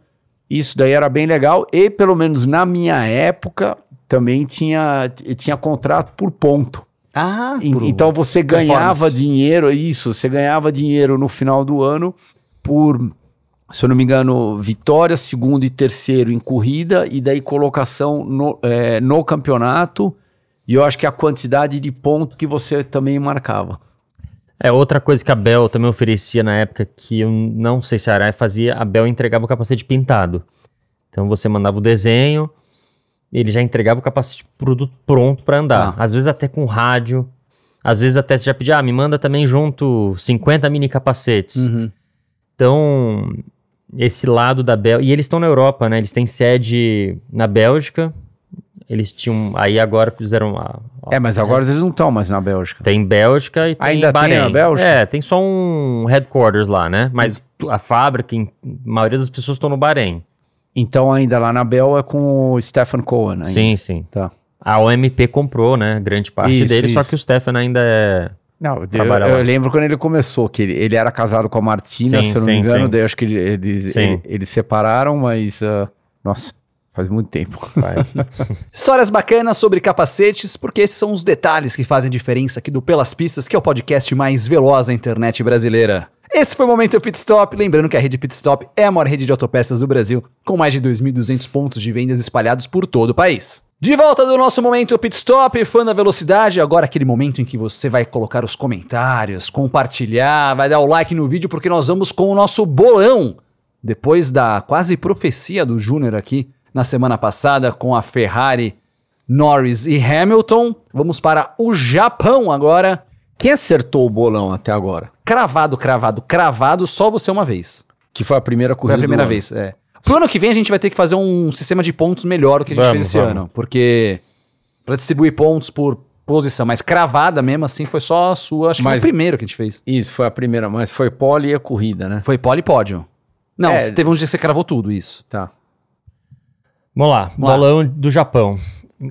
isso daí era bem legal. E pelo menos na minha época, também tinha, tinha contrato por ponto. Ah, e, então você ganhava dinheiro, isso, você ganhava dinheiro no final do ano por, se eu não me engano, vitória, segundo e terceiro em corrida, e daí colocação no, é, no campeonato, e eu acho que a quantidade de ponto que você também marcava. É, outra coisa que a Bel também oferecia na época, que eu não sei se a Arai é, fazia, a Bel entregava o capacete pintado. Então você mandava o desenho, ele já entregava o capacete produto pronto para andar. Ah. Às vezes até com rádio, às vezes até você já pedia, ah, me manda também junto 50 mini capacetes. Uhum. Então, esse lado da Bélgica. E eles estão na Europa, né? Eles têm sede na Bélgica. Eles tinham. Aí agora fizeram a. é, mas né? agora eles não estão mais na Bélgica. Tem Bélgica e tem Ainda Bahrein. tem a Bélgica? É, tem só um headquarters lá, né? Mas a fábrica, a maioria das pessoas estão no Bahrein. Então ainda lá na Bel é com o Stefan Cohen. né? Sim, sim. Tá. A OMP comprou, né? Grande parte isso, dele, isso. só que o Stefan ainda é não, eu, eu, lembro quando ele começou, que ele, ele era casado com a Martina, sim, se eu não sim, me engano, sim. daí acho que ele, ele, eles separaram, mas. Uh, nossa, faz muito tempo. Histórias bacanas sobre capacetes, porque esses são os detalhes que fazem diferença aqui do Pelas Pistas, que é o podcast mais veloz da internet brasileira. Esse foi o Momento Pit Stop. Lembrando que a rede Pit Stop é a maior rede de autopeças do Brasil, com mais de 2.200 pontos de vendas espalhados por todo o país. De volta do nosso momento pit stop, fã da velocidade, agora aquele momento em que você vai colocar os comentários, compartilhar, vai dar o like no vídeo porque nós vamos com o nosso bolão. Depois da quase profecia do Júnior aqui na semana passada com a Ferrari, Norris e Hamilton, vamos para o Japão agora. Quem acertou o bolão até agora? Cravado, cravado, cravado, só você uma vez. Que foi a primeira corrida. Foi a primeira vez, é. Pro ano que vem a gente vai ter que fazer um sistema de pontos melhor do que a gente vamos, fez esse vamos. ano. Porque para distribuir pontos por posição, mas cravada mesmo assim, foi só a sua, acho mas, que foi o primeiro que a gente fez. Isso, foi a primeira, mas foi pole e a corrida, né? Foi pole e pódio. Não, é, teve um dia que você cravou tudo isso. Tá. Vamos lá, Vamos bolão lá. do Japão.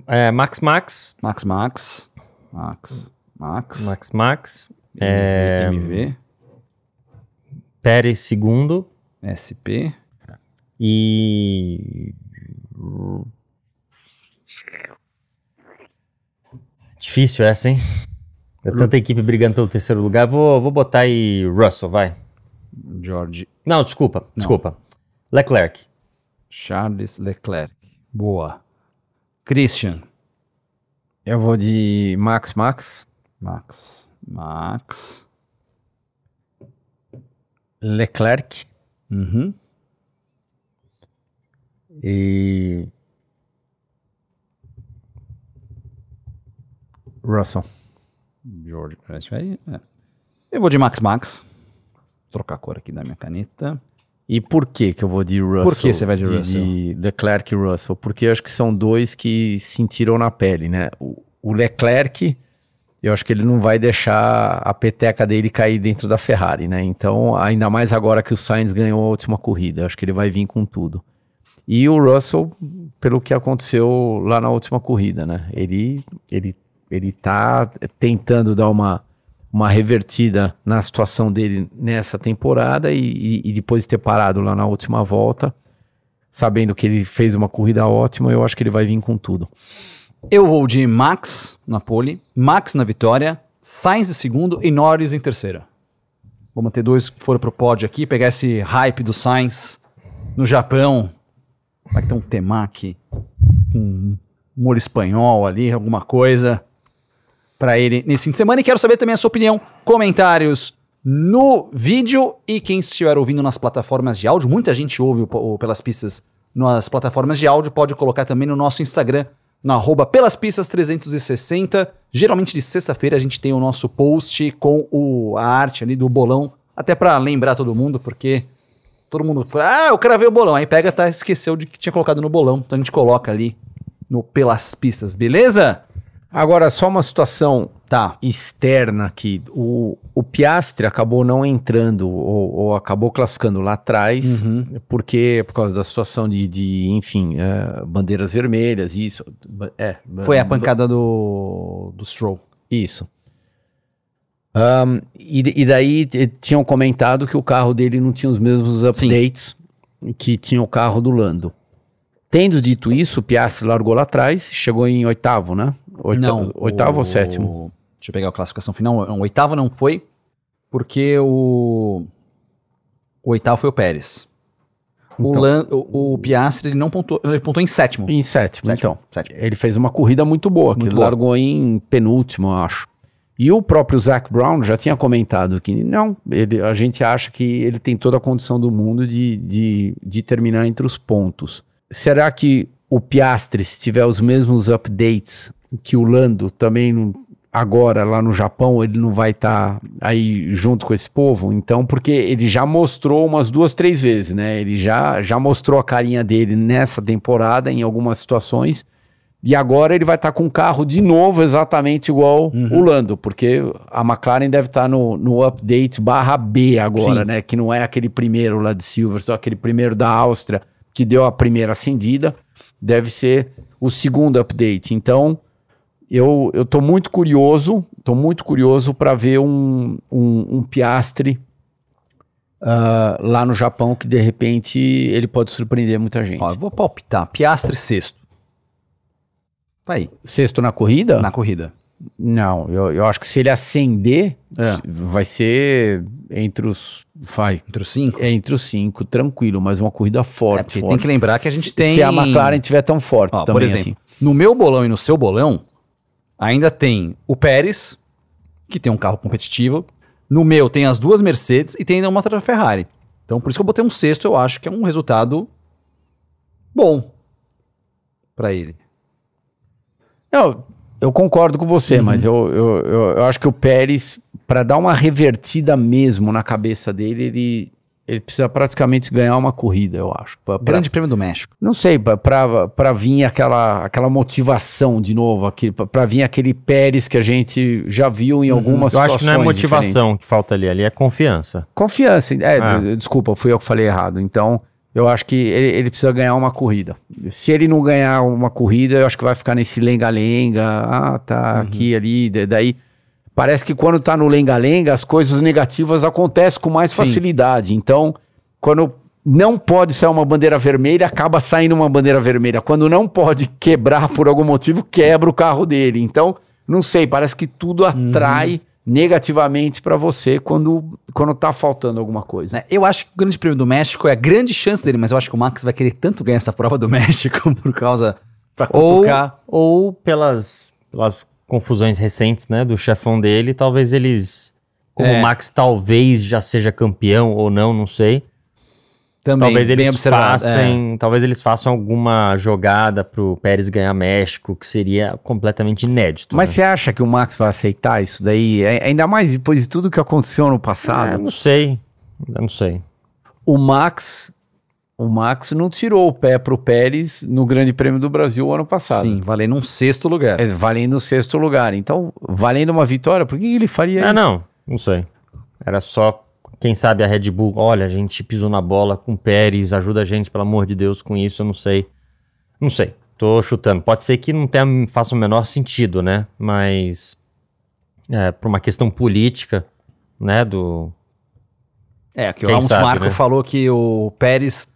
É, Max Max. Max Max. Max. Max. Max Max. É, MV. Pérez segundo. SP. E. Difícil essa, hein? É tanta equipe brigando pelo terceiro lugar. Vou, vou botar aí Russell, vai. George. Não, desculpa, Não. desculpa. Leclerc. Charles Leclerc. Boa. Christian. Eu vou de Max, Max. Max, Max. Leclerc. Uhum. E. Russell. George. É. Eu vou de Max Max. Vou trocar a cor aqui da minha caneta. E por que que eu vou de Russell? Por que você vai de, de Russell? De Leclerc e Russell. Porque acho que são dois que sentiram na pele, né? O, o Leclerc, eu acho que ele não vai deixar a peteca dele cair dentro da Ferrari, né? Então, ainda mais agora que o Sainz ganhou a última corrida. Acho que ele vai vir com tudo. E o Russell, pelo que aconteceu lá na última corrida, né? Ele ele ele tá tentando dar uma uma revertida na situação dele nessa temporada e, e, e depois de ter parado lá na última volta, sabendo que ele fez uma corrida ótima, eu acho que ele vai vir com tudo. Eu vou de Max na pole, Max na vitória, Sainz em segundo e Norris em terceira. Vou manter dois que foram pro pódio aqui, pegar esse hype do Sainz no Japão, Vai é ter um temaki, um humor espanhol ali, alguma coisa para ele nesse fim de semana. E quero saber também a sua opinião, comentários no vídeo e quem estiver ouvindo nas plataformas de áudio, muita gente ouve o, o pelas pistas nas plataformas de áudio, pode colocar também no nosso Instagram, no arroba pelas pistas 360. Geralmente de sexta-feira a gente tem o nosso post com o, a arte ali do bolão, até para lembrar todo mundo, porque todo mundo fala, ah, eu quero ver o bolão. Aí pega, tá, esqueceu de que tinha colocado no bolão. Então a gente coloca ali no pelas pistas, beleza? Agora, só uma situação tá. externa aqui. O, o Piastre acabou não entrando ou, ou acabou classificando lá atrás, uhum. porque por causa da situação de, de enfim, uh, bandeiras vermelhas, isso. É, Foi a pancada do, do Stroll. Isso. Um, e, e, daí eh, tinham comentado que o carro dele não tinha os mesmos updates Sim. que tinha o carro do Lando. Tendo dito isso, o Piastri largou lá atrás, chegou em oitavo, né? Oita não, oitavo o... ou sétimo? Deixa eu pegar a classificação final. O é oitavo não foi, porque o, o oitavo foi o Pérez. Então, o, Lan, o, o, Piastri não pontuou, ele pontuou em sétimo. Em sétimo, sétimo então. Sétimo. Ele fez uma corrida muito boa, muito que boa. largou em penúltimo, eu acho. E o próprio Zac Brown já tinha comentado que não, ele, a gente acha que ele tem toda a condição do mundo de, de, de terminar entre os pontos. Será que o Piastre, se tiver os mesmos updates que o Lando, também agora lá no Japão, ele não vai estar tá aí junto com esse povo? Então, porque ele já mostrou umas duas, três vezes, né? Ele já, já mostrou a carinha dele nessa temporada, em algumas situações e agora ele vai estar tá com um carro de novo exatamente igual uhum. o Lando, porque a McLaren deve estar tá no, no update barra B agora, Sim. né? Que não é aquele primeiro lá de Silverstone, aquele primeiro da Áustria que deu a primeira acendida, deve ser o segundo update. Então, eu eu tô muito curioso, tô muito curioso para ver um, um, um Piastre uh, lá no Japão que de repente ele pode surpreender muita gente. Ó, eu vou palpitar, Piastre sexto. Tá aí. Sexto na corrida? Na corrida. Não, eu, eu acho que se ele acender, é. vai ser entre os. Vai. Entre os cinco? É, entre os cinco, tranquilo, mas uma corrida forte. É, forte. Tem que lembrar que a gente se, tem. Se a McLaren tiver tão forte Ó, também. Por exemplo, assim. no meu bolão e no seu bolão, ainda tem o Pérez, que tem um carro competitivo. No meu tem as duas Mercedes e tem ainda uma da Ferrari. Então, por isso que eu botei um sexto, eu acho que é um resultado bom para ele. Eu, eu concordo com você, uhum. mas eu, eu, eu, eu, acho que o Pérez, para dar uma revertida mesmo na cabeça dele, ele, ele precisa praticamente ganhar uma corrida, eu acho. Pra, pra, Grande Prêmio do México. Não sei, para vir aquela, aquela motivação de novo, para vir aquele Pérez que a gente já viu em uhum. algumas situações. Eu acho que não é motivação diferentes. que falta ali, ali é confiança. Confiança, é, ah. desculpa, fui eu que falei errado. Então eu acho que ele, ele, precisa ganhar uma corrida. Se ele não ganhar uma corrida, eu acho que vai ficar nesse lenga-lenga. Ah, tá uhum. aqui, ali, daí. Parece que quando tá no lenga-lenga, as coisas negativas acontecem com mais Sim. facilidade. Então, quando não pode sair uma bandeira vermelha, acaba saindo uma bandeira vermelha. Quando não pode quebrar por algum motivo, quebra o carro dele. Então, não sei, parece que tudo uhum. atrai. Uhum negativamente para você quando quando tá faltando alguma coisa. Né, eu acho que o Grande Prêmio do México é a grande chance dele, mas eu acho que o Max vai querer tanto ganhar essa prova do México por causa para colocar ou, ou pelas pelas confusões recentes, né, do chefão dele, talvez eles como é. o Max talvez já seja campeão ou não, não sei. Também, talvez eles façam, é. talvez eles façam alguma jogada pro Pérez ganhar México, que seria completamente inédito. Mas né? você acha que o Max vai aceitar isso daí? É, ainda mais depois de tudo que aconteceu no passado? É, não sei. Eu não sei. O Max, o Max não tirou o pé pro Pérez no Grande Prêmio do Brasil ano passado. Sim, valendo um sexto lugar. É, valendo um sexto lugar. Então, valendo uma vitória, por que ele faria ah, isso? Ah, não, não sei. Era só quem sabe a Red Bull, olha, a gente pisou na bola com o Pérez, ajuda a gente, pelo amor de Deus, com isso, eu não sei. Não sei, tô chutando. Pode ser que não tenha, faça o menor sentido, né? Mas é, por uma questão política, né, do... É, que o Alonso Marco né? falou que o Pérez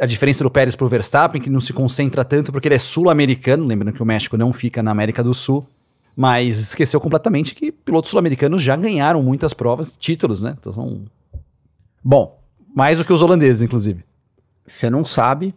a diferença do Pérez para o Verstappen, é que não se concentra tanto porque ele é sul-americano, lembrando que o México não fica na América do Sul, mas esqueceu completamente que pilotos sul-americanos já ganharam muitas provas, títulos, né? Então, são... Bom, mais do que os holandeses, inclusive. Você não sabe,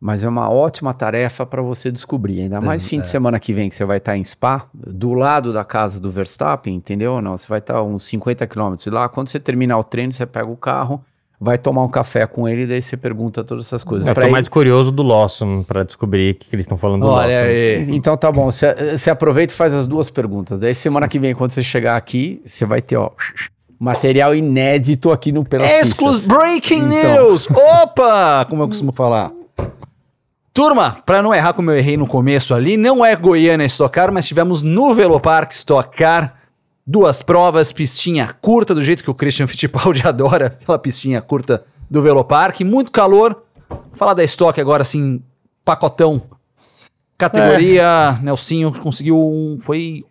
mas é uma ótima tarefa para você descobrir. Ainda é, mais é, fim é. de semana que vem, que você vai estar tá em Spa, do lado da casa do Verstappen, entendeu? Não, você vai estar tá uns 50 quilômetros lá. Quando você terminar o treino, você pega o carro vai tomar um café com ele, daí você pergunta todas essas coisas. Eu pra tô ele... mais curioso do Lawson para descobrir o que, que, eles estão falando Olha, do Lawson. É... Então tá bom, você aproveita e faz as duas perguntas. Daí semana que vem, quando você chegar aqui, você vai ter, ó. Material inédito aqui no Pelas Exclus Breaking então. News! Opa! Como eu costumo falar. Turma, para não errar como eu errei no começo ali, não é Goiânia Stock Car, mas tivemos no Velopark Stock Car Duas provas, pistinha curta, do jeito que o Christian Fittipaldi adora, aquela pistinha curta do Velopark. Muito calor. Vou falar da estoque agora, assim, pacotão. Categoria, é. Nelsinho conseguiu um. Foi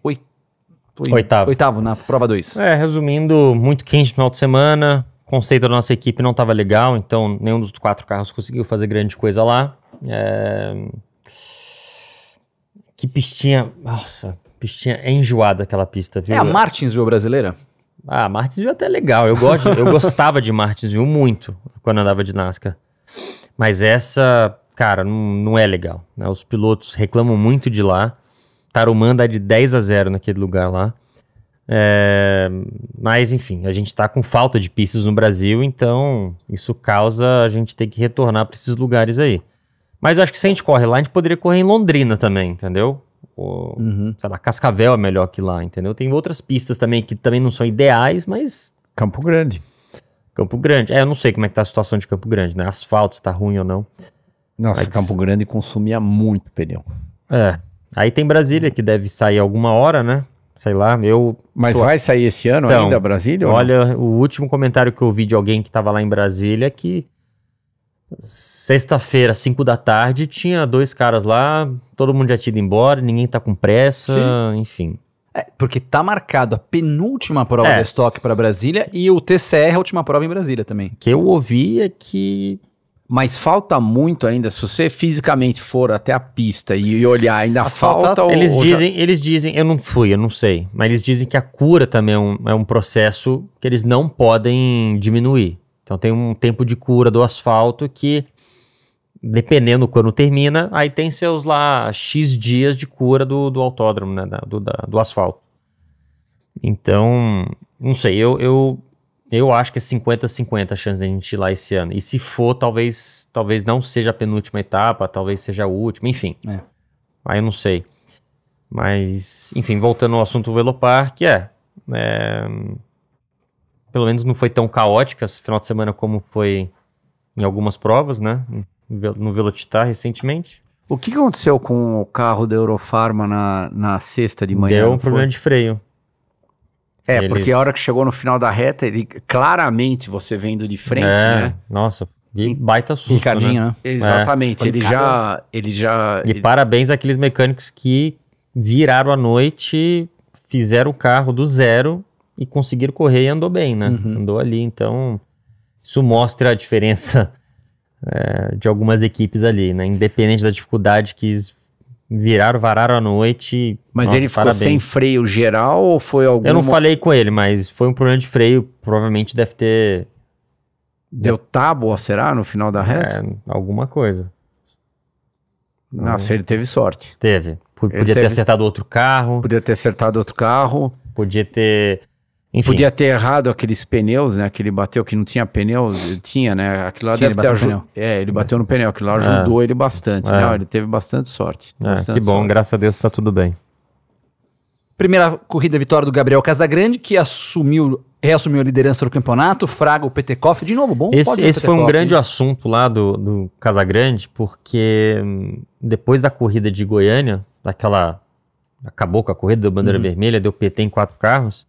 Oitavo. Oitavo na prova 2. É, resumindo, muito quente no final de semana. conceito da nossa equipe não estava legal, então nenhum dos quatro carros conseguiu fazer grande coisa lá. É... Que pistinha. Nossa, pistinha é enjoada aquela pista, viu? É a Martinsville brasileira? Ah, Martinsville é até é legal. Eu gosto, eu gostava de Martinsville muito quando andava de Nascar. Mas essa, cara, não, não é legal. Né? Os pilotos reclamam muito de lá. Tarumã dá de 10 a 0 naquele lugar lá. É, mas, enfim, a gente está com falta de pistas no Brasil, então isso causa a gente ter que retornar para esses lugares aí. Mas eu acho que se a gente corre lá, a gente poderia correr em Londrina também, entendeu? Ou, uhum. sei lá, Cascavel é melhor que lá, entendeu? Tem outras pistas também que também não são ideais, mas. Campo Grande. Campo Grande. É, eu não sei como é que tá a situação de Campo Grande, né? Asfalto, se tá ruim ou não. Nossa, mas... Campo Grande consumia muito pneu. É. Aí tem Brasília, que deve sair alguma hora, né? Sei lá, eu. Mas tô... vai sair esse ano então, ainda, Brasília? Olha, o último comentário que eu vi de alguém que estava lá em Brasília é que Sexta-feira, 5 da tarde, tinha dois caras lá, todo mundo já tinha ido embora, ninguém tá com pressa, Sim. enfim. É, porque tá marcado a penúltima prova é. de estoque para Brasília e o TCR, é a última prova em Brasília também. Que eu ouvi é que mas falta muito ainda. Se você fisicamente for até a pista e, olhar, ainda As falta. falta ou, eles ou dizem, já... eles dizem, eu não fui, eu não sei, mas eles dizem que a cura também é um, é um processo que eles não podem diminuir. Então tem um tempo de cura do asfalto que, dependendo quando termina, aí tem seus lá X dias de cura do, do autódromo, né? Da, do, da, do asfalto. Então, não sei, eu, eu, eu acho que é 50-50 a chance a gente ir lá esse ano. E se for, talvez, talvez não seja a penúltima etapa, talvez seja a última, enfim. É. Aí eu não sei. Mas, enfim, voltando ao assunto Velopark, é. é pelo menos não foi tão caótica esse final de semana como foi em algumas provas, né? No Velocitar recentemente. O que aconteceu com o carro da Eurofarma na, na sexta de manhã? Deu um problema foi? de freio. É, Eles... porque a hora que chegou no final da reta, ele claramente você vendo de frente, é, né? Nossa, e baita susto, Ricardinho, né? né? É. Exatamente, é. ele, já, ele já... E ele... parabéns àqueles mecânicos que viraram a noite, fizeram o carro do zero e conseguiram correr e andou bem, né? Uhum. Andou ali, então isso mostra a diferença é, de algumas equipes ali, né? Independente da dificuldade que viraram, vararam a noite. Mas nossa, ele ficou parabéns. sem freio geral ou foi algum? Eu não falei com ele, mas foi um problema de freio, provavelmente deve ter deu tábua, será, no final da reta? É, alguma coisa. Nossa, não. ele teve sorte. Teve. Podia ele ter teve... acertado outro carro. Podia ter acertado outro carro. Podia ter enfim. Podia ter errado aqueles pneus, né? Que ele bateu, que não tinha pneus, tinha, né? Aquilo lá tinha, deve ter ajudado. É, ele bateu no pneu, aquilo lá ajudou é. ele bastante, né? Ele teve bastante sorte. É, bastante que bom, sorte. graças a Deus tá tudo bem. Primeira corrida vitória do Gabriel Casagrande, que assumiu, reassumiu a liderança do campeonato, fraga o Petekoff de novo, bom. Esse, esse foi um grande assunto lá do, do Casagrande, porque hum, depois da corrida de Goiânia, daquela. Acabou com a corrida, deu bandeira uhum. vermelha, deu PT em quatro carros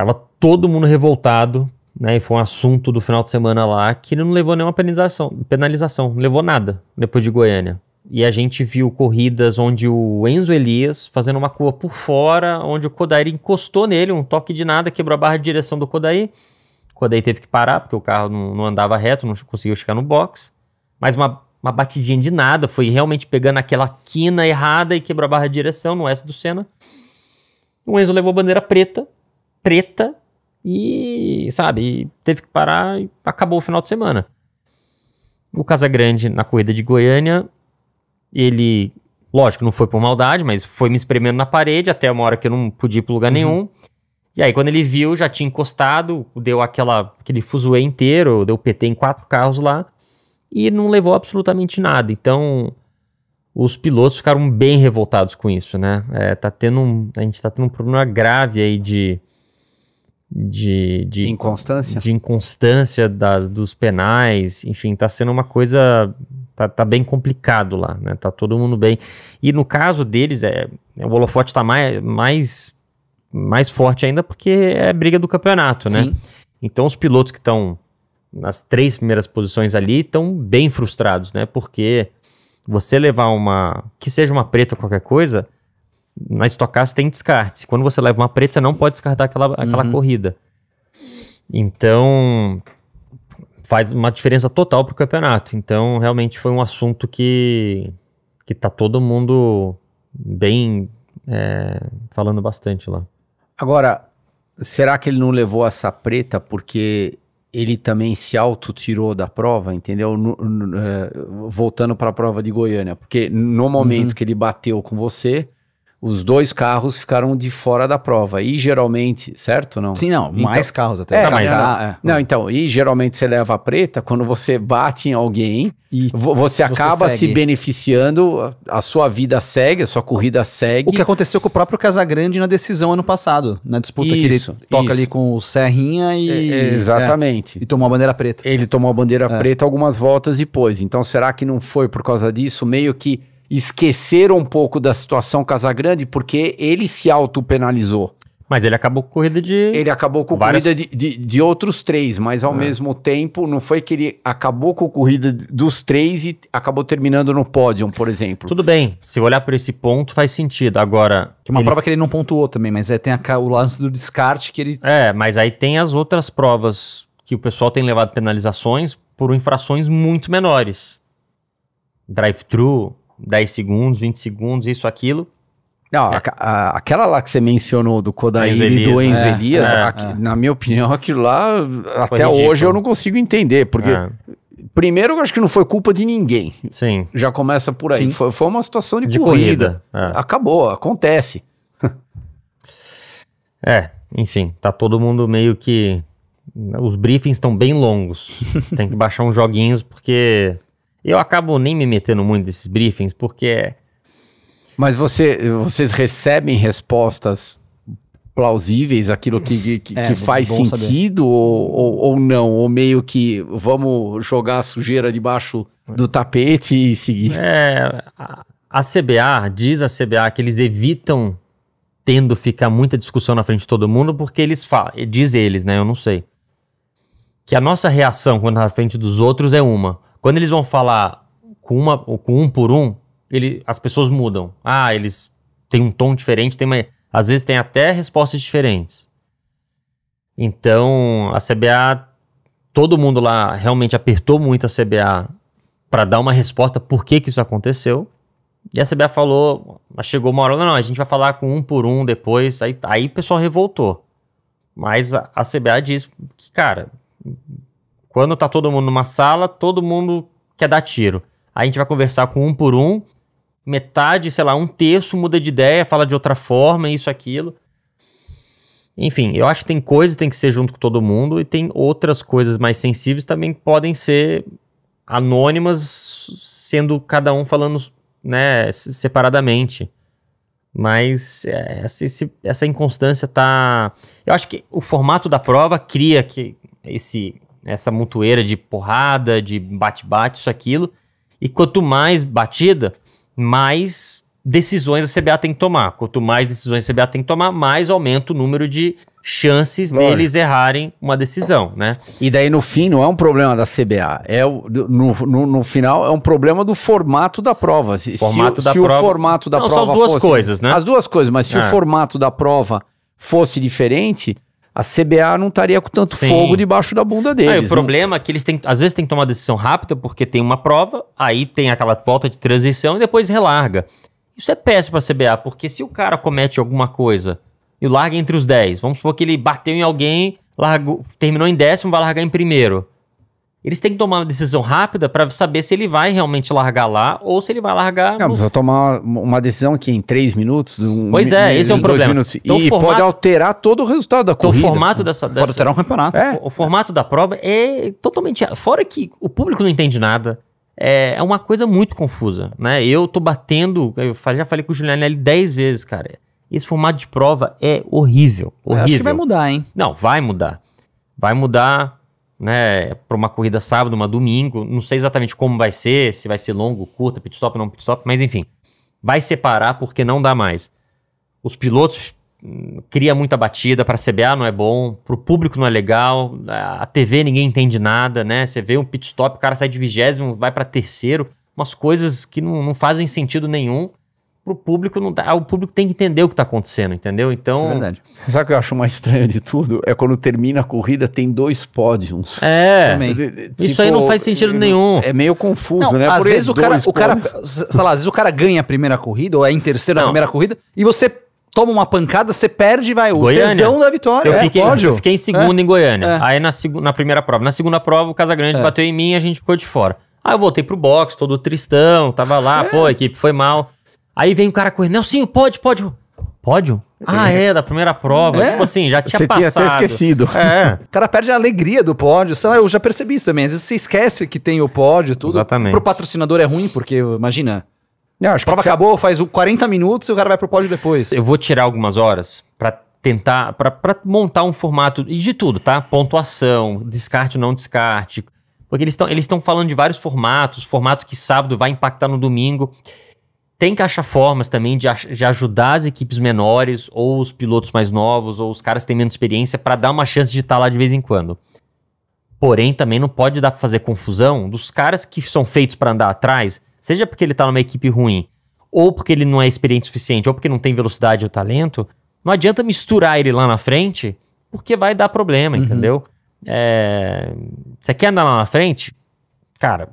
Tava todo mundo revoltado, né? E foi um assunto do final de semana lá que não levou nenhuma penalização, penalização, não levou nada depois de Goiânia. E a gente viu corridas onde o Enzo Elias fazendo uma curva por fora, onde o Kodair encostou nele, um toque de nada, quebrou a barra de direção do Kodair. O Kodair teve que parar, porque o carro não, não andava reto, não conseguiu chegar no box. Mas uma, uma batidinha de nada, foi realmente pegando aquela quina errada e quebrou a barra de direção no S do Senna. O Enzo levou a bandeira preta, preta e, sabe, teve que parar e acabou o final de semana. O Casagrande, na corrida de Goiânia, ele, lógico, não foi por maldade, mas foi me espremendo na parede até uma hora que eu não podia ir para lugar uhum. nenhum. E aí, quando ele viu, já tinha encostado, deu aquela, aquele fuzuê inteiro, deu PT em quatro carros lá e não levou absolutamente nada. Então, os pilotos ficaram bem revoltados com isso, né? É, tá tendo um, a gente está tendo um problema grave aí de de, de inconstância, de inconstância das, dos penais, enfim, tá sendo uma coisa tá, tá bem complicado lá, né? Tá todo mundo bem. E no caso deles é, é o holofote tá mais, mais mais forte ainda porque é briga do campeonato, né? Sim. né? Então os pilotos que estão nas três primeiras posições ali estão bem frustrados, né? Porque você levar uma que seja uma preta qualquer coisa, na você tem descartes. Quando você leva uma preta, você não pode descartar aquela, uhum. aquela corrida. Então, faz uma diferença total pro campeonato. Então, realmente foi um assunto que, que tá todo mundo bem é, falando bastante lá. Agora, será que ele não levou essa preta porque ele também se autotirou tirou da prova, entendeu? No, no, é, voltando para a prova de Goiânia. Porque no momento uhum. que ele bateu com você, os dois carros ficaram de fora da prova. E geralmente, certo não? Sim, não, então, mais carros até. É, não, ah, é. não, então, e geralmente você leva a preta, quando você bate em alguém, e você acaba você se beneficiando, a sua vida segue, a sua corrida segue. O que aconteceu com o próprio Casagrande na decisão ano passado, na disputa isso, que ele toca ali com o Serrinha e... É, é exatamente. É, e tomou a bandeira preta. Ele tomou a bandeira é. preta algumas voltas depois. Então, será que não foi por causa disso? Meio que esqueceram um pouco da situação Casagrande porque ele se autopenalizou. Mas ele acabou com corrida de. Ele acabou com várias... corrida de, de, de, outros três, mas ao é. mesmo tempo, não foi que ele acabou com corrida dos três e acabou terminando no pódio, por exemplo. Tudo bem, se olhar por esse ponto, faz sentido. Agora. uma prova que ele não pontuou também, mas é, tem a, o lance do descarte que ele. É, mas aí tem as outras provas que o pessoal tem levado penalizações por infrações muito menores drive-thru, 10 segundos, 20 segundos, isso, aquilo. Não, é. a, a, aquela lá que você mencionou do Kodair e do né? Enzo é, Elias, é, aqui, é. na minha opinião, aquilo lá, foi até ridículo. hoje eu não consigo entender, porque é. primeiro eu acho que não foi culpa de ninguém. Sim. Já começa por aí. Foi, foi, uma situação de, de corrida. corrida. É. Acabou, acontece. é, enfim, tá todo mundo meio que. Os briefings estão bem longos. Tem que baixar uns joguinhos, porque eu acabo nem me metendo muito nesses briefings, porque. É Mas você, vocês recebem respostas plausíveis, aquilo que, que, é, que faz sentido ou, ou, ou, não? Ou meio que vamos jogar a sujeira debaixo do tapete e seguir? É, a CBA, diz a CBA que eles evitam tendo ficar muita discussão na frente de todo mundo porque eles falam, diz eles, né? Eu não sei. Que a nossa reação quando tá na frente dos outros é uma. Quando eles vão falar com, uma, com um por um, ele, as pessoas mudam. Ah, eles têm um tom diferente, tem uma, às vezes tem até respostas diferentes. Então, a CBA, todo mundo lá realmente apertou muito a CBA para dar uma resposta por que, que isso aconteceu. E a CBA falou, chegou uma hora, não, a gente vai falar com um por um depois. Aí, aí o pessoal revoltou. Mas a, a CBA diz que, cara, quando tá todo mundo numa sala, todo mundo quer dar tiro. Aí a gente vai conversar com um por um, metade, sei lá, um terço muda de ideia, fala de outra forma, isso, aquilo. Enfim, eu acho que tem coisas que tem que ser junto com todo mundo e tem outras coisas mais sensíveis também que podem ser anônimas, sendo cada um falando né, separadamente. Mas é, essa, essa inconstância tá. Eu acho que o formato da prova cria que esse essa montoeira de porrada, de bate-bate, isso, aquilo. E quanto mais batida, mais decisões a CBA tem que tomar. Quanto mais decisões a CBA tem que tomar, mais aumenta o número de chances Lógico. deles errarem uma decisão, né? E daí no fim não é um problema da CBA, é o, no, no, no final é um problema do formato da prova. Se, formato se, da se prova... o formato da não, prova são as duas fosse, coisas, né? As duas coisas, mas se é. o formato da prova fosse diferente, a CBA não estaria com tanto Sim. fogo debaixo da bunda deles. Aí, o não... problema é que eles têm, às vezes tem que tomar decisão rápida porque tem uma prova, aí tem aquela volta de transição e depois relarga. Isso é péssimo para a CBA, porque se o cara comete alguma coisa e larga entre os 10, vamos supor que ele bateu em alguém, largou, terminou em décimo, vai largar em primeiro. Eles têm que tomar uma decisão rápida para saber se ele vai realmente largar lá ou se ele vai largar. Não, nos... tomar uma, decisão aqui em três minutos. Um, pois é, esse é um problema. então, e formato... pode alterar todo o resultado da então, corrida. o formato dessa, dessa, Pode alterar um campeonato. É. O, é. o formato da prova é totalmente. Fora que o público não entende nada. É, é uma coisa muito confusa, né? Eu tô batendo. Eu já falei com o Julianelli dez vezes, cara. Esse formato de prova é horrível. horrível. Eu acho que vai mudar, hein? Não, vai mudar. Vai mudar né, para uma corrida sábado, uma domingo. Não sei exatamente como vai ser, se vai ser longo, curta, pit stop, não pit stop, mas enfim, vai separar porque não dá mais. Os pilotos hum, cria muita batida para CBA não é bom, para o público não é legal, a TV ninguém entende nada, né? Você vê um pit stop, o cara sai de vigésimo, vai para terceiro, umas coisas que não, não fazem sentido nenhum pro público não dá tá, ah, O público tem que entender o que tá acontecendo, entendeu? Então. É verdade. Você sabe o que eu acho mais estranho de tudo? É quando termina a corrida, tem dois pódios. É. Tipo, Isso aí tipo, não faz sentido nenhum. É meio confuso, não, né? Às vezes o cara, o cara. Sei lá, às vezes o cara ganha a primeira corrida, ou é em terceira na primeira corrida, e você toma uma pancada, você perde, vai, o Goiânia. tesão da vitória. Eu, é, fiquei, eu fiquei em é. segundo é. em Goiânia. É. Aí na, na primeira prova. Na segunda prova, o Casagrande é. bateu em mim e a gente ficou de fora. Aí eu voltei pro box, todo tristão, tava lá, é. pô, a equipe foi mal. Aí vem o cara correndo, Nelsinho, pode, pode. Pódio? Ah, é, da primeira prova. É. Tipo assim, já tinha passado. Você tinha até esquecido. É. o cara perde a alegria do pódio. Sei lá, eu já percebi isso também. Às vezes você esquece que tem o pódio tudo. Exatamente. Pro patrocinador é ruim, porque, imagina, não, a prova acabou, faz 40 minutos e o cara vai pro pódio depois. Eu vou tirar algumas horas para tentar, para montar um formato e de tudo, tá? Pontuação, descarte ou não descarte. Porque eles estão eles falando de vários formatos, formato que sábado vai impactar no domingo tem que achar formas também de, de, ajudar as equipes menores ou os pilotos mais novos ou os caras que têm menos experiência para dar uma chance de estar tá lá de vez em quando. Porém, também não pode dar para fazer confusão dos caras que são feitos para andar atrás, seja porque ele está numa equipe ruim, ou porque ele não é experiente o suficiente, ou porque não tem velocidade ou talento. Não adianta misturar ele lá na frente, porque vai dar problema, uhum. entendeu? É... Você quer andar lá na frente? Cara,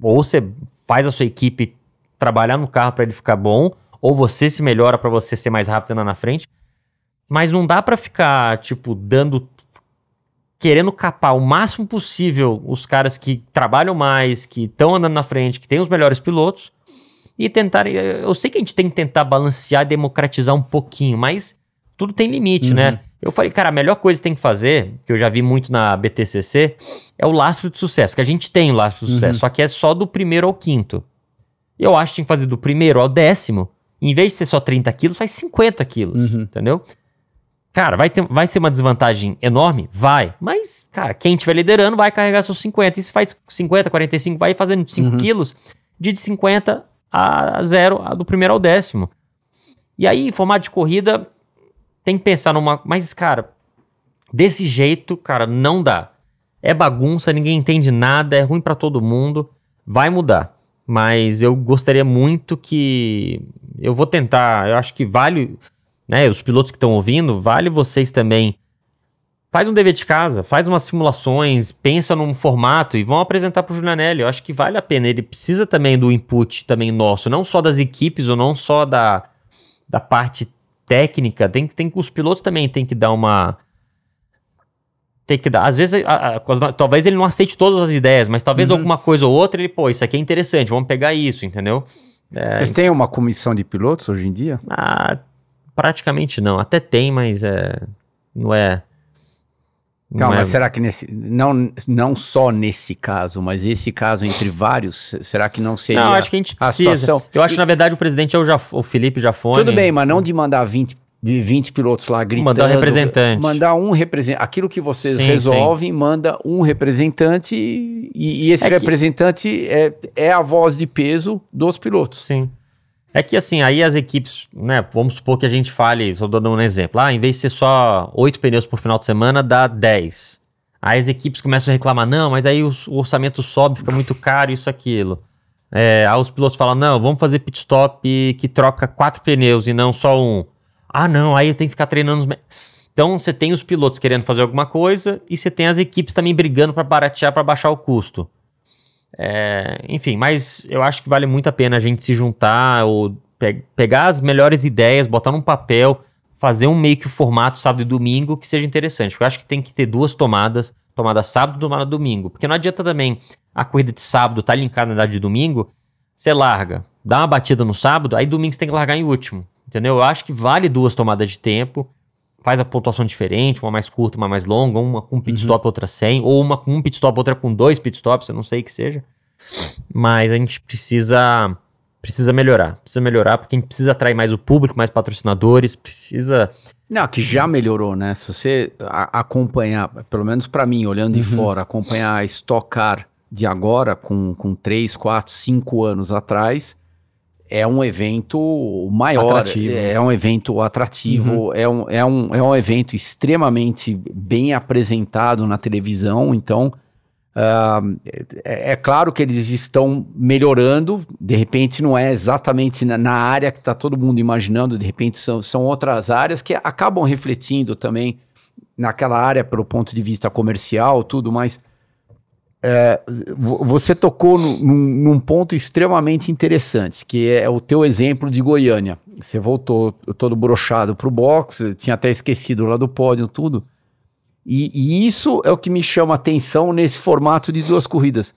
ou você faz a sua equipe trabalhar no carro para ele ficar bom, ou você se melhora para você ser mais rápido andar na frente. Mas não dá para ficar, tipo, dando. querendo capar o máximo possível os caras que trabalham mais, que estão andando na frente, que têm os melhores pilotos, e tentar. Eu sei que a gente tem que tentar balancear, democratizar um pouquinho, mas tudo tem limite, né? uhum. né? Eu falei, cara, a melhor coisa que tem que fazer, que eu já vi muito na BTCC, é o lastro de sucesso, que a gente tem o lastro de uhum. sucesso, só que é só do primeiro ao quinto. Eu acho que tinha que fazer do primeiro ao décimo, em vez de ser só 30 quilos, faz 50 quilos, uhum. entendeu? Cara, vai, ter, vai ser uma desvantagem enorme? Vai. Mas, cara, quem estiver liderando vai carregar seus 50. E se faz 50, 45, vai fazendo 5 uhum. quilos, de 50 a zero, do primeiro ao décimo. E aí, formato de corrida, tem que pensar numa. Mas, cara, desse jeito, cara, não dá. É bagunça, ninguém entende nada, é ruim para todo mundo. Vai mudar mas eu gostaria muito que. Eu vou tentar, eu acho que vale, né? Os pilotos que estão ouvindo, vale vocês também. Faz um dever de casa, faz umas simulações, pensa num formato e vão apresentar para o Julianelli. Eu acho que vale a pena. Ele precisa também do input também nosso, não só das equipes ou não só da, da parte técnica. Tem, tem os pilotos também tem que dar uma tem que dar. Às vezes, a, a, talvez ele não aceite todas as ideias, mas talvez uhum. alguma coisa ou outra ele, pô, isso aqui é interessante, vamos pegar isso, entendeu? É, Vocês têm uma comissão de pilotos hoje em dia? Ah, praticamente não. Até tem, mas é, não é. Não é... mas será que nesse, não, não só nesse caso, mas esse caso entre vários, será que não seria? Não, acho que a gente precisa. situação? Eu acho na verdade o presidente é o, Jaf, o Felipe Jafone. Tudo bem, mas não de mandar 20 de 20 pilotos lá gritando. Mandar um representante. Mandar um representante. Aquilo que vocês sim, resolvem, sim. manda um representante e, e esse é representante que... é, é a voz de peso dos pilotos. Sim. É que assim, aí as equipes, né? Vamos supor que a gente fale, só dando um exemplo. Ah, em vez de ser só oito pneus por final de semana, dá 10. Aí as equipes começam a reclamar, não, mas aí o, o orçamento sobe, fica muito caro, isso, aquilo. É, aí os pilotos falam, não, vamos fazer pit stop que troca quatro pneus e não só um. Ah, não, aí eu tenho que ficar treinando os. Então você tem os pilotos querendo fazer alguma coisa e você tem as equipes também brigando para baratear, para baixar o custo. É, enfim, mas eu acho que vale muito a pena a gente se juntar ou pe pegar as melhores ideias, botar num papel, fazer um meio que formato sábado e domingo que seja interessante. Porque eu acho que tem que ter duas tomadas, tomada sábado e tomada domingo. Porque não adianta também a corrida de sábado tá linkada na de domingo, você larga, dá uma batida no sábado, aí domingo você tem que largar em último. Entendeu? Eu acho que vale duas tomadas de tempo. Faz a pontuação diferente, uma mais curta, uma mais longa, uma com pit uhum. stop, uhum. outra sem, ou uma com um pit stop, outra com dois pit stops, eu não sei o que seja. Mas a gente precisa precisa melhorar. Precisa melhorar, porque a gente precisa atrair mais o público, mais patrocinadores, precisa. Não, que já melhorou, né? Se você acompanhar, pelo menos para mim, olhando uhum. de fora, acompanhar a estocar de agora com, com 3, 4, 5 anos atrás, é um evento maior, atrativo. É, é um evento atrativo, uhum. é, um, é, um, é um evento extremamente bem apresentado na televisão, então uh, é, é, claro que eles estão melhorando, de repente não é exatamente na, na área que está todo mundo imaginando, de repente são, são outras áreas que acabam refletindo também naquela área pelo ponto de vista comercial, tudo, mais é, você tocou num, num, ponto extremamente interessante, que é, é o teu exemplo de Goiânia. Você voltou todo brochado o boxe, tinha até esquecido lá do pódio tudo. E, e isso é o que me chama atenção nesse formato de duas corridas.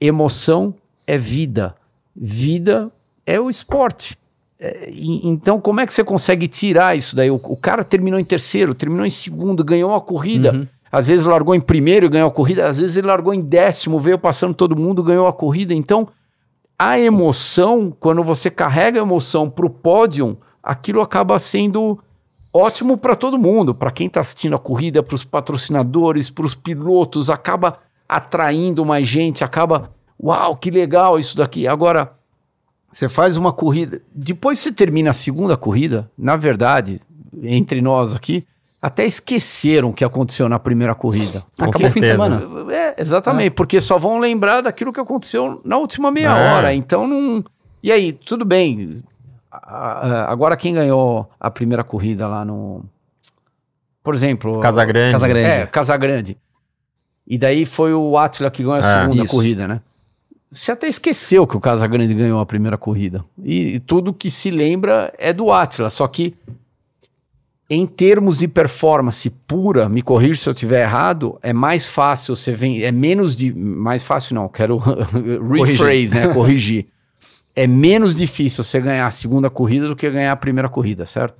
Emoção é vida, vida é o esporte. É, e, então, como é que você consegue tirar isso daí? O, o, cara terminou em terceiro, terminou em segundo, ganhou uma corrida. Uhum às vezes largou em primeiro e ganhou a corrida, às vezes ele largou em décimo, veio passando todo mundo, ganhou a corrida. Então, a emoção, quando você carrega a emoção para o pódio, aquilo acaba sendo ótimo para todo mundo, para quem está assistindo a corrida, para os patrocinadores, para os pilotos, acaba atraindo mais gente, acaba, uau, que legal isso daqui. Agora, você faz uma corrida, depois você termina a segunda corrida, na verdade, entre nós aqui, até esqueceram o que aconteceu na primeira corrida. Com Acabou o fim de semana. É, exatamente, é. porque só vão lembrar daquilo que aconteceu na última meia é. hora. Então não. E aí, tudo bem. Agora quem ganhou a primeira corrida lá no. Por exemplo. Casagrande. Casagrande. É, Casagrande. E daí foi o Atila que ganhou a é, segunda corrida, né? Você até esqueceu que o Casagrande ganhou a primeira corrida. E, e tudo que se lembra é do Atila. Só que em termos de performance pura, me corrija se eu estiver errado, é mais fácil você vem, é menos de mais fácil não, quero rephrase, né, corrigir. É menos difícil você ganhar a segunda corrida do que ganhar a primeira corrida, certo?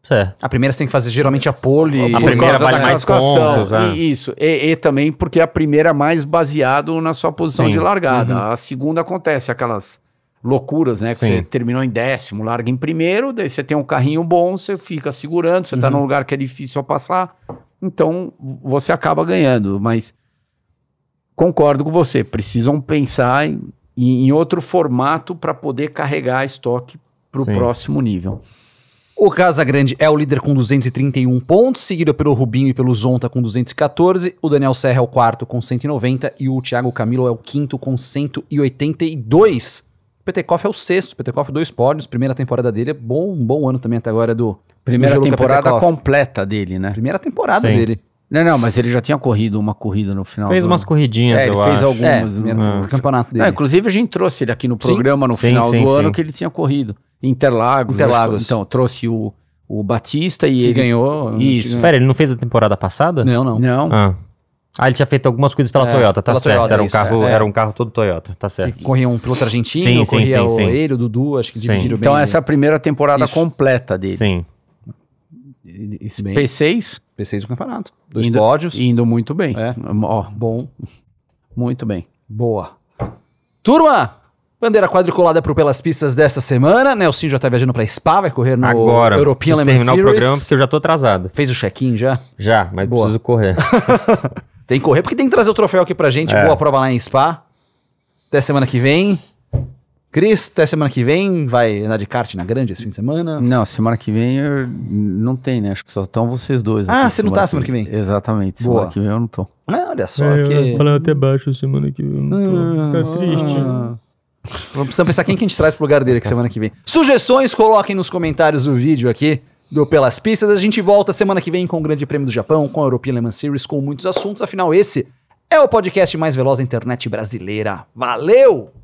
Certo. A primeira você tem que fazer geralmente a pole. A primeira vale mais pontos. É. E, isso. E, e, também porque a primeira é mais baseado na sua posição Sim. de largada. Uhum. A segunda acontece aquelas loucuras, né? Você terminou em décimo, larga em primeiro, daí você tem um carrinho bom, você fica segurando, você está uhum. num lugar que é difícil a passar, então você acaba ganhando. Mas concordo com você, precisam pensar em, em outro formato para poder carregar estoque para o próximo nível. O casa grande é o líder com 231 pontos, seguido pelo Rubinho e pelo Zonta com 214. O Daniel Serra é o quarto com 190 e o Thiago Camilo é o quinto com 182. Petekoff é o sexto, Petekoff dois pódios, primeira temporada dele é bom, bom ano também até agora do Primeira do temporada completa dele, né? Primeira temporada Sim. dele. Não, não, mas ele já tinha corrido uma corrida no final. Fez do... umas corridinhas, é, ele fez algumas é, no campeonato dele. Não, inclusive a gente trouxe ele aqui no programa sim, no final sim, do sim, ano que ele tinha corrido. Interlagos. Interlagos. Então, trouxe o, o Batista e que ele... ganhou. Isso. espera ele não fez a temporada passada? Não, não. Não. Ah. Ah, ele tinha feito algumas coisas pela é, Toyota, tá pela certo. Toyota, era, um carro, é. era um carro todo Toyota, tá certo. Que corria um piloto argentino, sim, corria sim, sim, o ele, o Dudu, acho que sim. dividiram Então essa é a né? primeira temporada isso. completa dele. Sim. P6. P6 do campeonato. Dois indo, pódios. Indo muito bem. É. Ó, bom. Muito bem. Boa. Turma, Bandeira quadriculada é pro pelas pistas dessa semana. Nelson já tá viajando pra Spa, vai correr no Agora, European Le terminar Series. o programa porque eu já tô atrasado. Fez o check-in já? Já, mas Boa. preciso correr. Tem que correr, porque tem que trazer o troféu aqui pra gente. É. Boa prova lá em Spa. Até semana que vem. Cris, até semana que vem. Vai andar de kart na grande esse fim de semana? Não, semana que vem eu... não tem, né? Acho que só estão vocês dois. Ah, você não tá semana que vem? Que vem. Exatamente. Boa. Semana que vem eu não tô. Ah, olha só. É, que... Eu falar é até baixo semana que vem. Eu não tô. Tá ah, tá triste. Ah. pensar quem que a gente traz pro lugar dele aqui semana que vem. Sugestões, coloquem nos comentários do vídeo aqui do Pelas Pistas. A gente volta semana que vem com o Grande Prêmio do Japão, com a European Le Mans Series, com muitos assuntos. Afinal, esse é o podcast mais veloz da internet brasileira. Valeu!